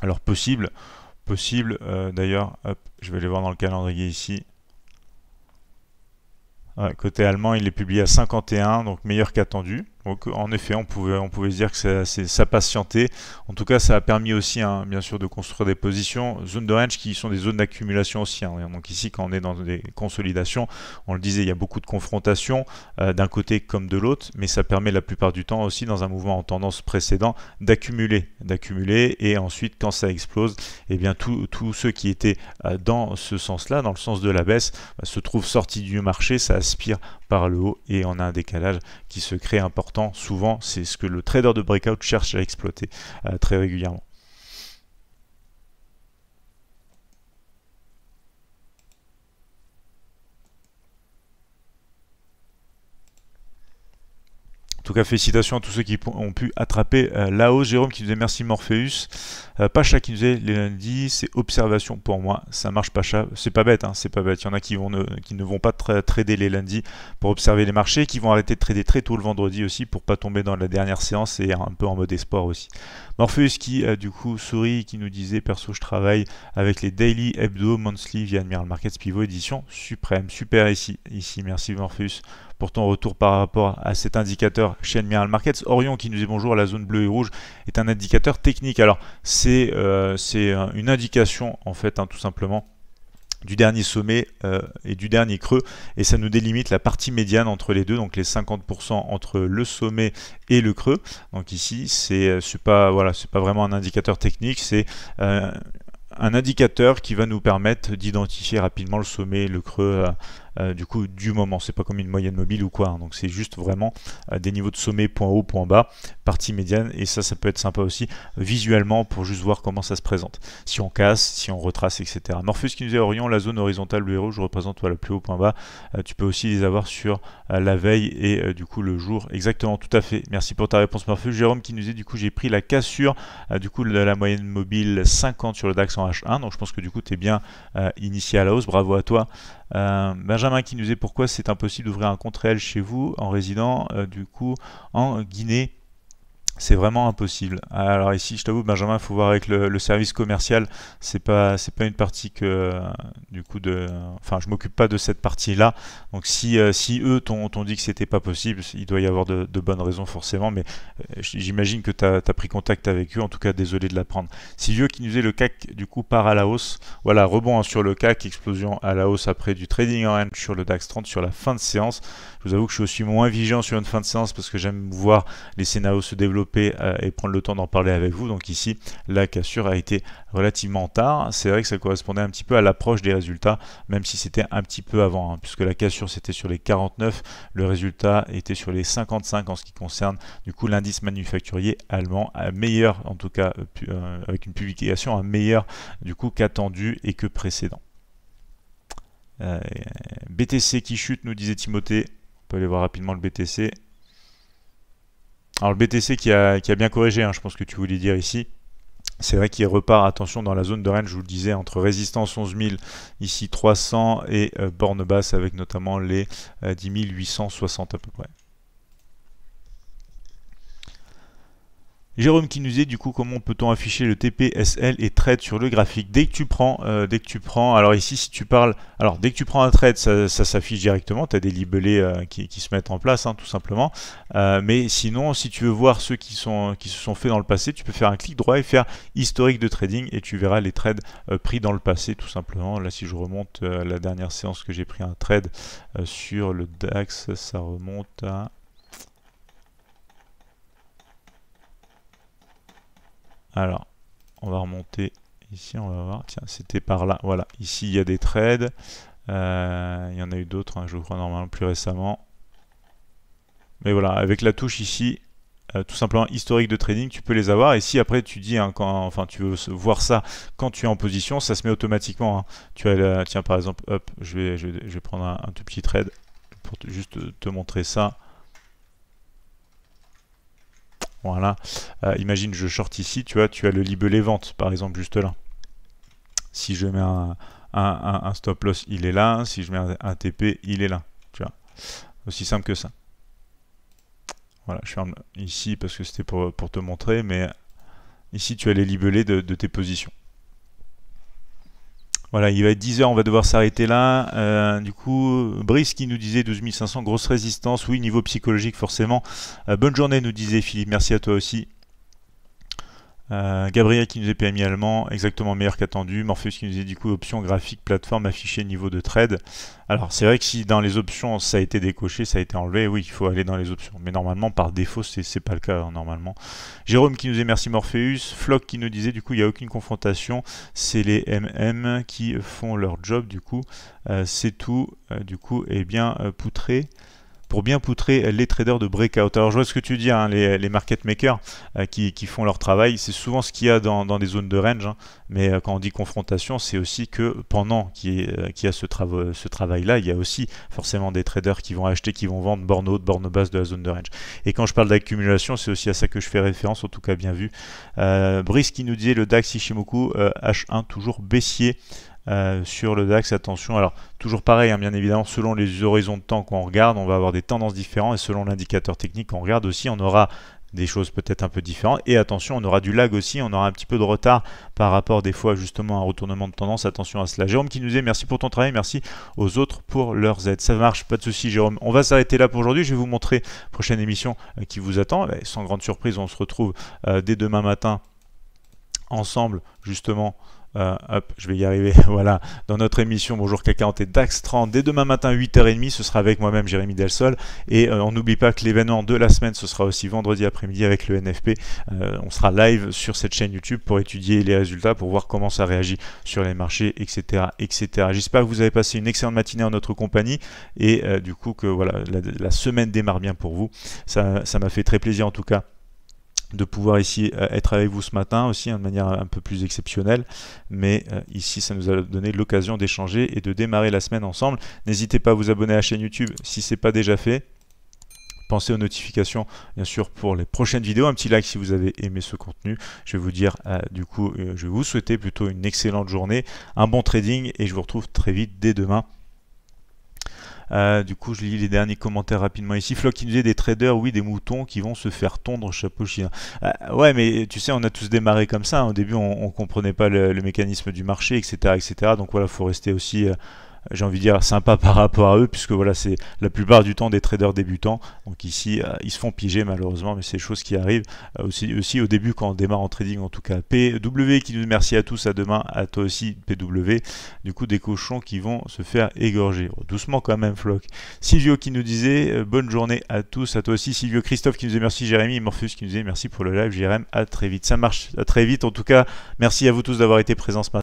Alors possible, possible. Euh, d'ailleurs, je vais aller voir dans le calendrier ici. côté allemand, il est publié à 51, donc meilleur qu'attendu en effet, on pouvait, on pouvait se dire que ça, ça patientait. En tout cas, ça a permis aussi, hein, bien sûr, de construire des positions, zones de range qui sont des zones d'accumulation aussi. Hein. Donc ici, quand on est dans des consolidations, on le disait, il y a beaucoup de confrontations euh, d'un côté comme de l'autre, mais ça permet la plupart du temps aussi, dans un mouvement en tendance précédent, d'accumuler, d'accumuler, et ensuite, quand ça explose, eh bien tous ceux qui étaient euh, dans ce sens-là, dans le sens de la baisse, se trouvent sortis du marché, ça aspire par le haut, et on a un décalage qui se crée important Souvent, c'est ce que le trader de breakout cherche à exploiter euh, très régulièrement. En tout cas, félicitations à tous ceux qui ont pu attraper euh, la hausse. Jérôme qui nous dit merci Morpheus. Pas euh, Pacha qui nous dit les lundis, c'est observation pour moi. Ça marche Pacha. C'est pas bête, hein, c'est pas bête. Il y en a qui, vont ne, qui ne vont pas trader les lundis pour observer les marchés, qui vont arrêter de trader très tôt le vendredi aussi pour pas tomber dans la dernière séance et un peu en mode espoir aussi. Morpheus qui euh, du coup sourit, qui nous disait perso je travaille avec les daily, hebdo, monthly via Admiral Markets Pivot édition suprême. Super ici, ici merci Morpheus. Pourtant, retour par rapport à cet indicateur chez Admiral Markets. Orion qui nous dit bonjour, la zone bleue et rouge est un indicateur technique. Alors c'est euh, une indication en fait hein, tout simplement du dernier sommet euh, et du dernier creux et ça nous délimite la partie médiane entre les deux donc les 50% entre le sommet et le creux donc ici euh, c'est pas voilà c'est pas vraiment un indicateur technique c'est euh, un indicateur qui va nous permettre d'identifier rapidement le sommet le creux euh, du coup du moment. C'est pas comme une moyenne mobile ou quoi. Hein. donc c'est juste vraiment euh, des niveaux de sommet, point haut, point bas, partie médiane. Et ça, ça peut être sympa aussi visuellement pour juste voir comment ça se présente. Si on casse, si on retrace, etc. Morphus qui nous est Orion la zone horizontale, le héros, je représente le plus haut, point bas. Euh, tu peux aussi les avoir sur la veille et du coup le jour. Exactement, tout à fait. Merci pour ta réponse Morphus. Jérôme qui nous est du coup j'ai pris la cassure du coup de la moyenne mobile 50 sur le DAX en H1. Donc je pense que du coup tu es bien initié à la hausse. Bravo à toi. Euh, Benjamin qui nous est pourquoi c'est impossible d'ouvrir un compte réel chez vous en résidant euh, du coup en Guinée c'est vraiment impossible. Alors ici, je t'avoue, Benjamin, il faut voir avec le, service commercial, c'est pas c'est pas une partie que du coup de, enfin, je m'occupe pas de cette partie-là. Donc si euh, si eux t'ont dit que c'était pas possible, il doit y avoir de, bonnes raisons forcément, mais euh, j'imagine que tu as, pris contact avec eux. En tout cas, désolé de l'apprendre si vieux qui nous le CAC du coup part à la hausse. Voilà, rebond hein, sur le CAC, explosion à la hausse après du trading en sur le DAX 30 sur la fin de séance. Je vous avoue que je suis moins vigilant sur une fin de séance parce que j'aime voir les scénarios se développer euh, et prendre le temps d'en parler avec vous. Donc ici, la cassure a été relativement tard. C'est vrai que ça correspondait un petit peu à l'approche des résultats, même si c'était un petit peu avant, hein, puisque la cassure c'était sur les 49, le résultat était sur les 55 en ce qui concerne du coup l'indice manufacturier allemand, meilleur en tout cas euh, euh, avec une publication un meilleur du coup qu'attendu et que précédent. BTC qui chute, nous disait Timothée. On peut aller voir rapidement le BTC. Alors le BTC qui a, bien corrigé, hein, je pense que tu voulais dire ici. C'est vrai qu'il repart, attention, dans la zone de range, je vous le disais, entre résistance 11 000, ici 300 et euh, borne basse avec notamment les 10 euh, 860 à peu près. Jérôme qui nous dit du coup comment peut-on afficher le TPSL et trade sur le graphique dès que tu prends euh, dès que tu prends alors ici si tu parles alors dès que tu prends un trade ça, s'affiche directement tu as des libellés euh, qui, se mettent en place hein, tout simplement euh, mais sinon si tu veux voir ceux qui sont qui se sont faits dans le passé tu peux faire un clic droit et faire historique de trading et tu verras les trades pris dans le passé tout simplement là si je remonte la dernière séance que j'ai pris un trade sur le DAX ça remonte à Alors, on va remonter ici, on va voir. Tiens, c'était par là. Voilà, ici il y a des trades. Euh, il y en a eu d'autres, hein, je crois, normalement plus récemment. Mais voilà, avec la touche ici, euh, tout simplement historique de trading, tu peux les avoir. Et si après tu dis, hein, quand, enfin tu veux voir ça quand tu es en position, ça se met automatiquement. Hein. Tu as, tiens par exemple, hop, je vais, je prendre un, tout petit trade pour juste te montrer ça. Voilà. Euh, imagine, je short ici, tu vois, tu as le libellé vente, par exemple, juste là. Si je mets un, stop loss, il est là. Si je mets un, TP, il est là. Tu vois. Aussi simple que ça. Voilà, je ferme ici parce que c'était pour, te montrer, mais ici, tu as les libellés de tes positions. Voilà, il va être 10h, on va devoir s'arrêter là. Euh, du coup, Brice qui nous disait 12500, grosse résistance, oui, niveau psychologique forcément. Euh, bonne journée, nous disait Philippe, merci à toi aussi. Euh, Gabriel qui nous est PMI allemand, exactement meilleur qu'attendu. Morpheus qui nous dit du coup option graphique, plateforme, affiché, niveau de trade. Alors c'est vrai que si dans les options ça a été décoché, ça a été enlevé, oui, il faut aller dans les options. Mais normalement par défaut c'est pas le cas hein, normalement. Jérôme qui nous est merci Morpheus. Flock qui nous disait du coup il n'y a aucune confrontation, c'est les MM qui font leur job du coup. Euh, c'est tout euh, du coup et eh bien poutré pour bien poutrer les traders de breakout. Alors je vois ce que tu dis, hein, les, market makers euh, qui, font leur travail, c'est souvent ce qu'il y a dans, des zones de range, hein. mais euh, quand on dit confrontation, c'est aussi que pendant qu'il y, euh, a ce, ce travail-là, il y a aussi forcément des traders qui vont acheter, qui vont vendre borne haute, borne basse de la zone de range. Et quand je parle d'accumulation, c'est aussi à ça que je fais référence, en tout cas bien vu. Brice qui nous disait le DAX Ishimoku H1 toujours baissier. Euh, sur le DAX, attention. Alors, toujours pareil, hein, bien évidemment, selon les horizons de temps qu'on regarde, on va avoir des tendances différentes et selon l'indicateur technique qu'on regarde aussi, on aura des choses peut-être un peu différentes. Et attention, on aura du lag aussi, on aura un petit peu de retard par rapport des fois justement à un retournement de tendance. Attention à cela. Jérôme qui nous dit merci pour ton travail, merci aux autres pour leur aide Ça marche, pas de souci Jérôme. On va s'arrêter là pour aujourd'hui. Je vais vous montrer la prochaine émission euh, qui vous attend. sans grande surprise, on se retrouve euh, dès demain matin ensemble justement euh, hop, je vais y arriver, (laughs) voilà, dans notre émission Bonjour K40 et DAX 30, dès demain matin 8h30, ce sera avec moi-même Jérémy Delsol, et euh, on n'oublie pas que l'événement de la semaine, ce sera aussi vendredi après-midi avec le NFP, euh, on sera live sur cette chaîne YouTube pour étudier les résultats, pour voir comment ça réagit sur les marchés, etc. etc. J'espère que vous avez passé une excellente matinée en notre compagnie, et du coup que voilà, la, semaine démarre bien pour vous, ça m'a fait très plaisir en tout cas de pouvoir ici euh, être avec vous ce matin aussi hein, de manière un peu plus exceptionnelle mais euh, ici ça nous a donné l'occasion d'échanger et de démarrer la semaine ensemble n'hésitez pas à vous abonner à la chaîne YouTube si ce n'est pas déjà fait pensez aux notifications bien sûr pour les prochaines vidéos un petit like si vous avez aimé ce contenu je vais vous dire euh, du coup je vais vous souhaiter plutôt une excellente journée un bon trading et je vous retrouve très vite dès demain euh, du coup, je lis les derniers commentaires rapidement ici. Flock qui nous des traders, oui, des moutons qui vont se faire tondre chapeau chien. Euh, ouais, mais tu sais, on a tous démarré comme ça. Au début, on, comprenait pas le, mécanisme du marché, etc., etc. Donc voilà, faut rester aussi euh, j'ai envie de dire sympa par rapport à eux, puisque voilà, c'est la plupart du temps des traders débutants. Donc ici, euh, ils se font piger malheureusement, mais c'est des choses qui arrivent euh, aussi, aussi au début quand on démarre en trading en tout cas. PW qui nous remercie merci à tous, à demain, à toi aussi PW. Du coup, des cochons qui vont se faire égorger. Oh, doucement quand même, Floc. Silvio qui nous disait euh, bonne journée à tous, à toi aussi Silvio. Christophe qui nous disait merci Jérémy, Morphus qui nous disait merci pour le live, Jérémy. à très vite. Ça marche, très vite en tout cas. Merci à vous tous d'avoir été présents ce matin.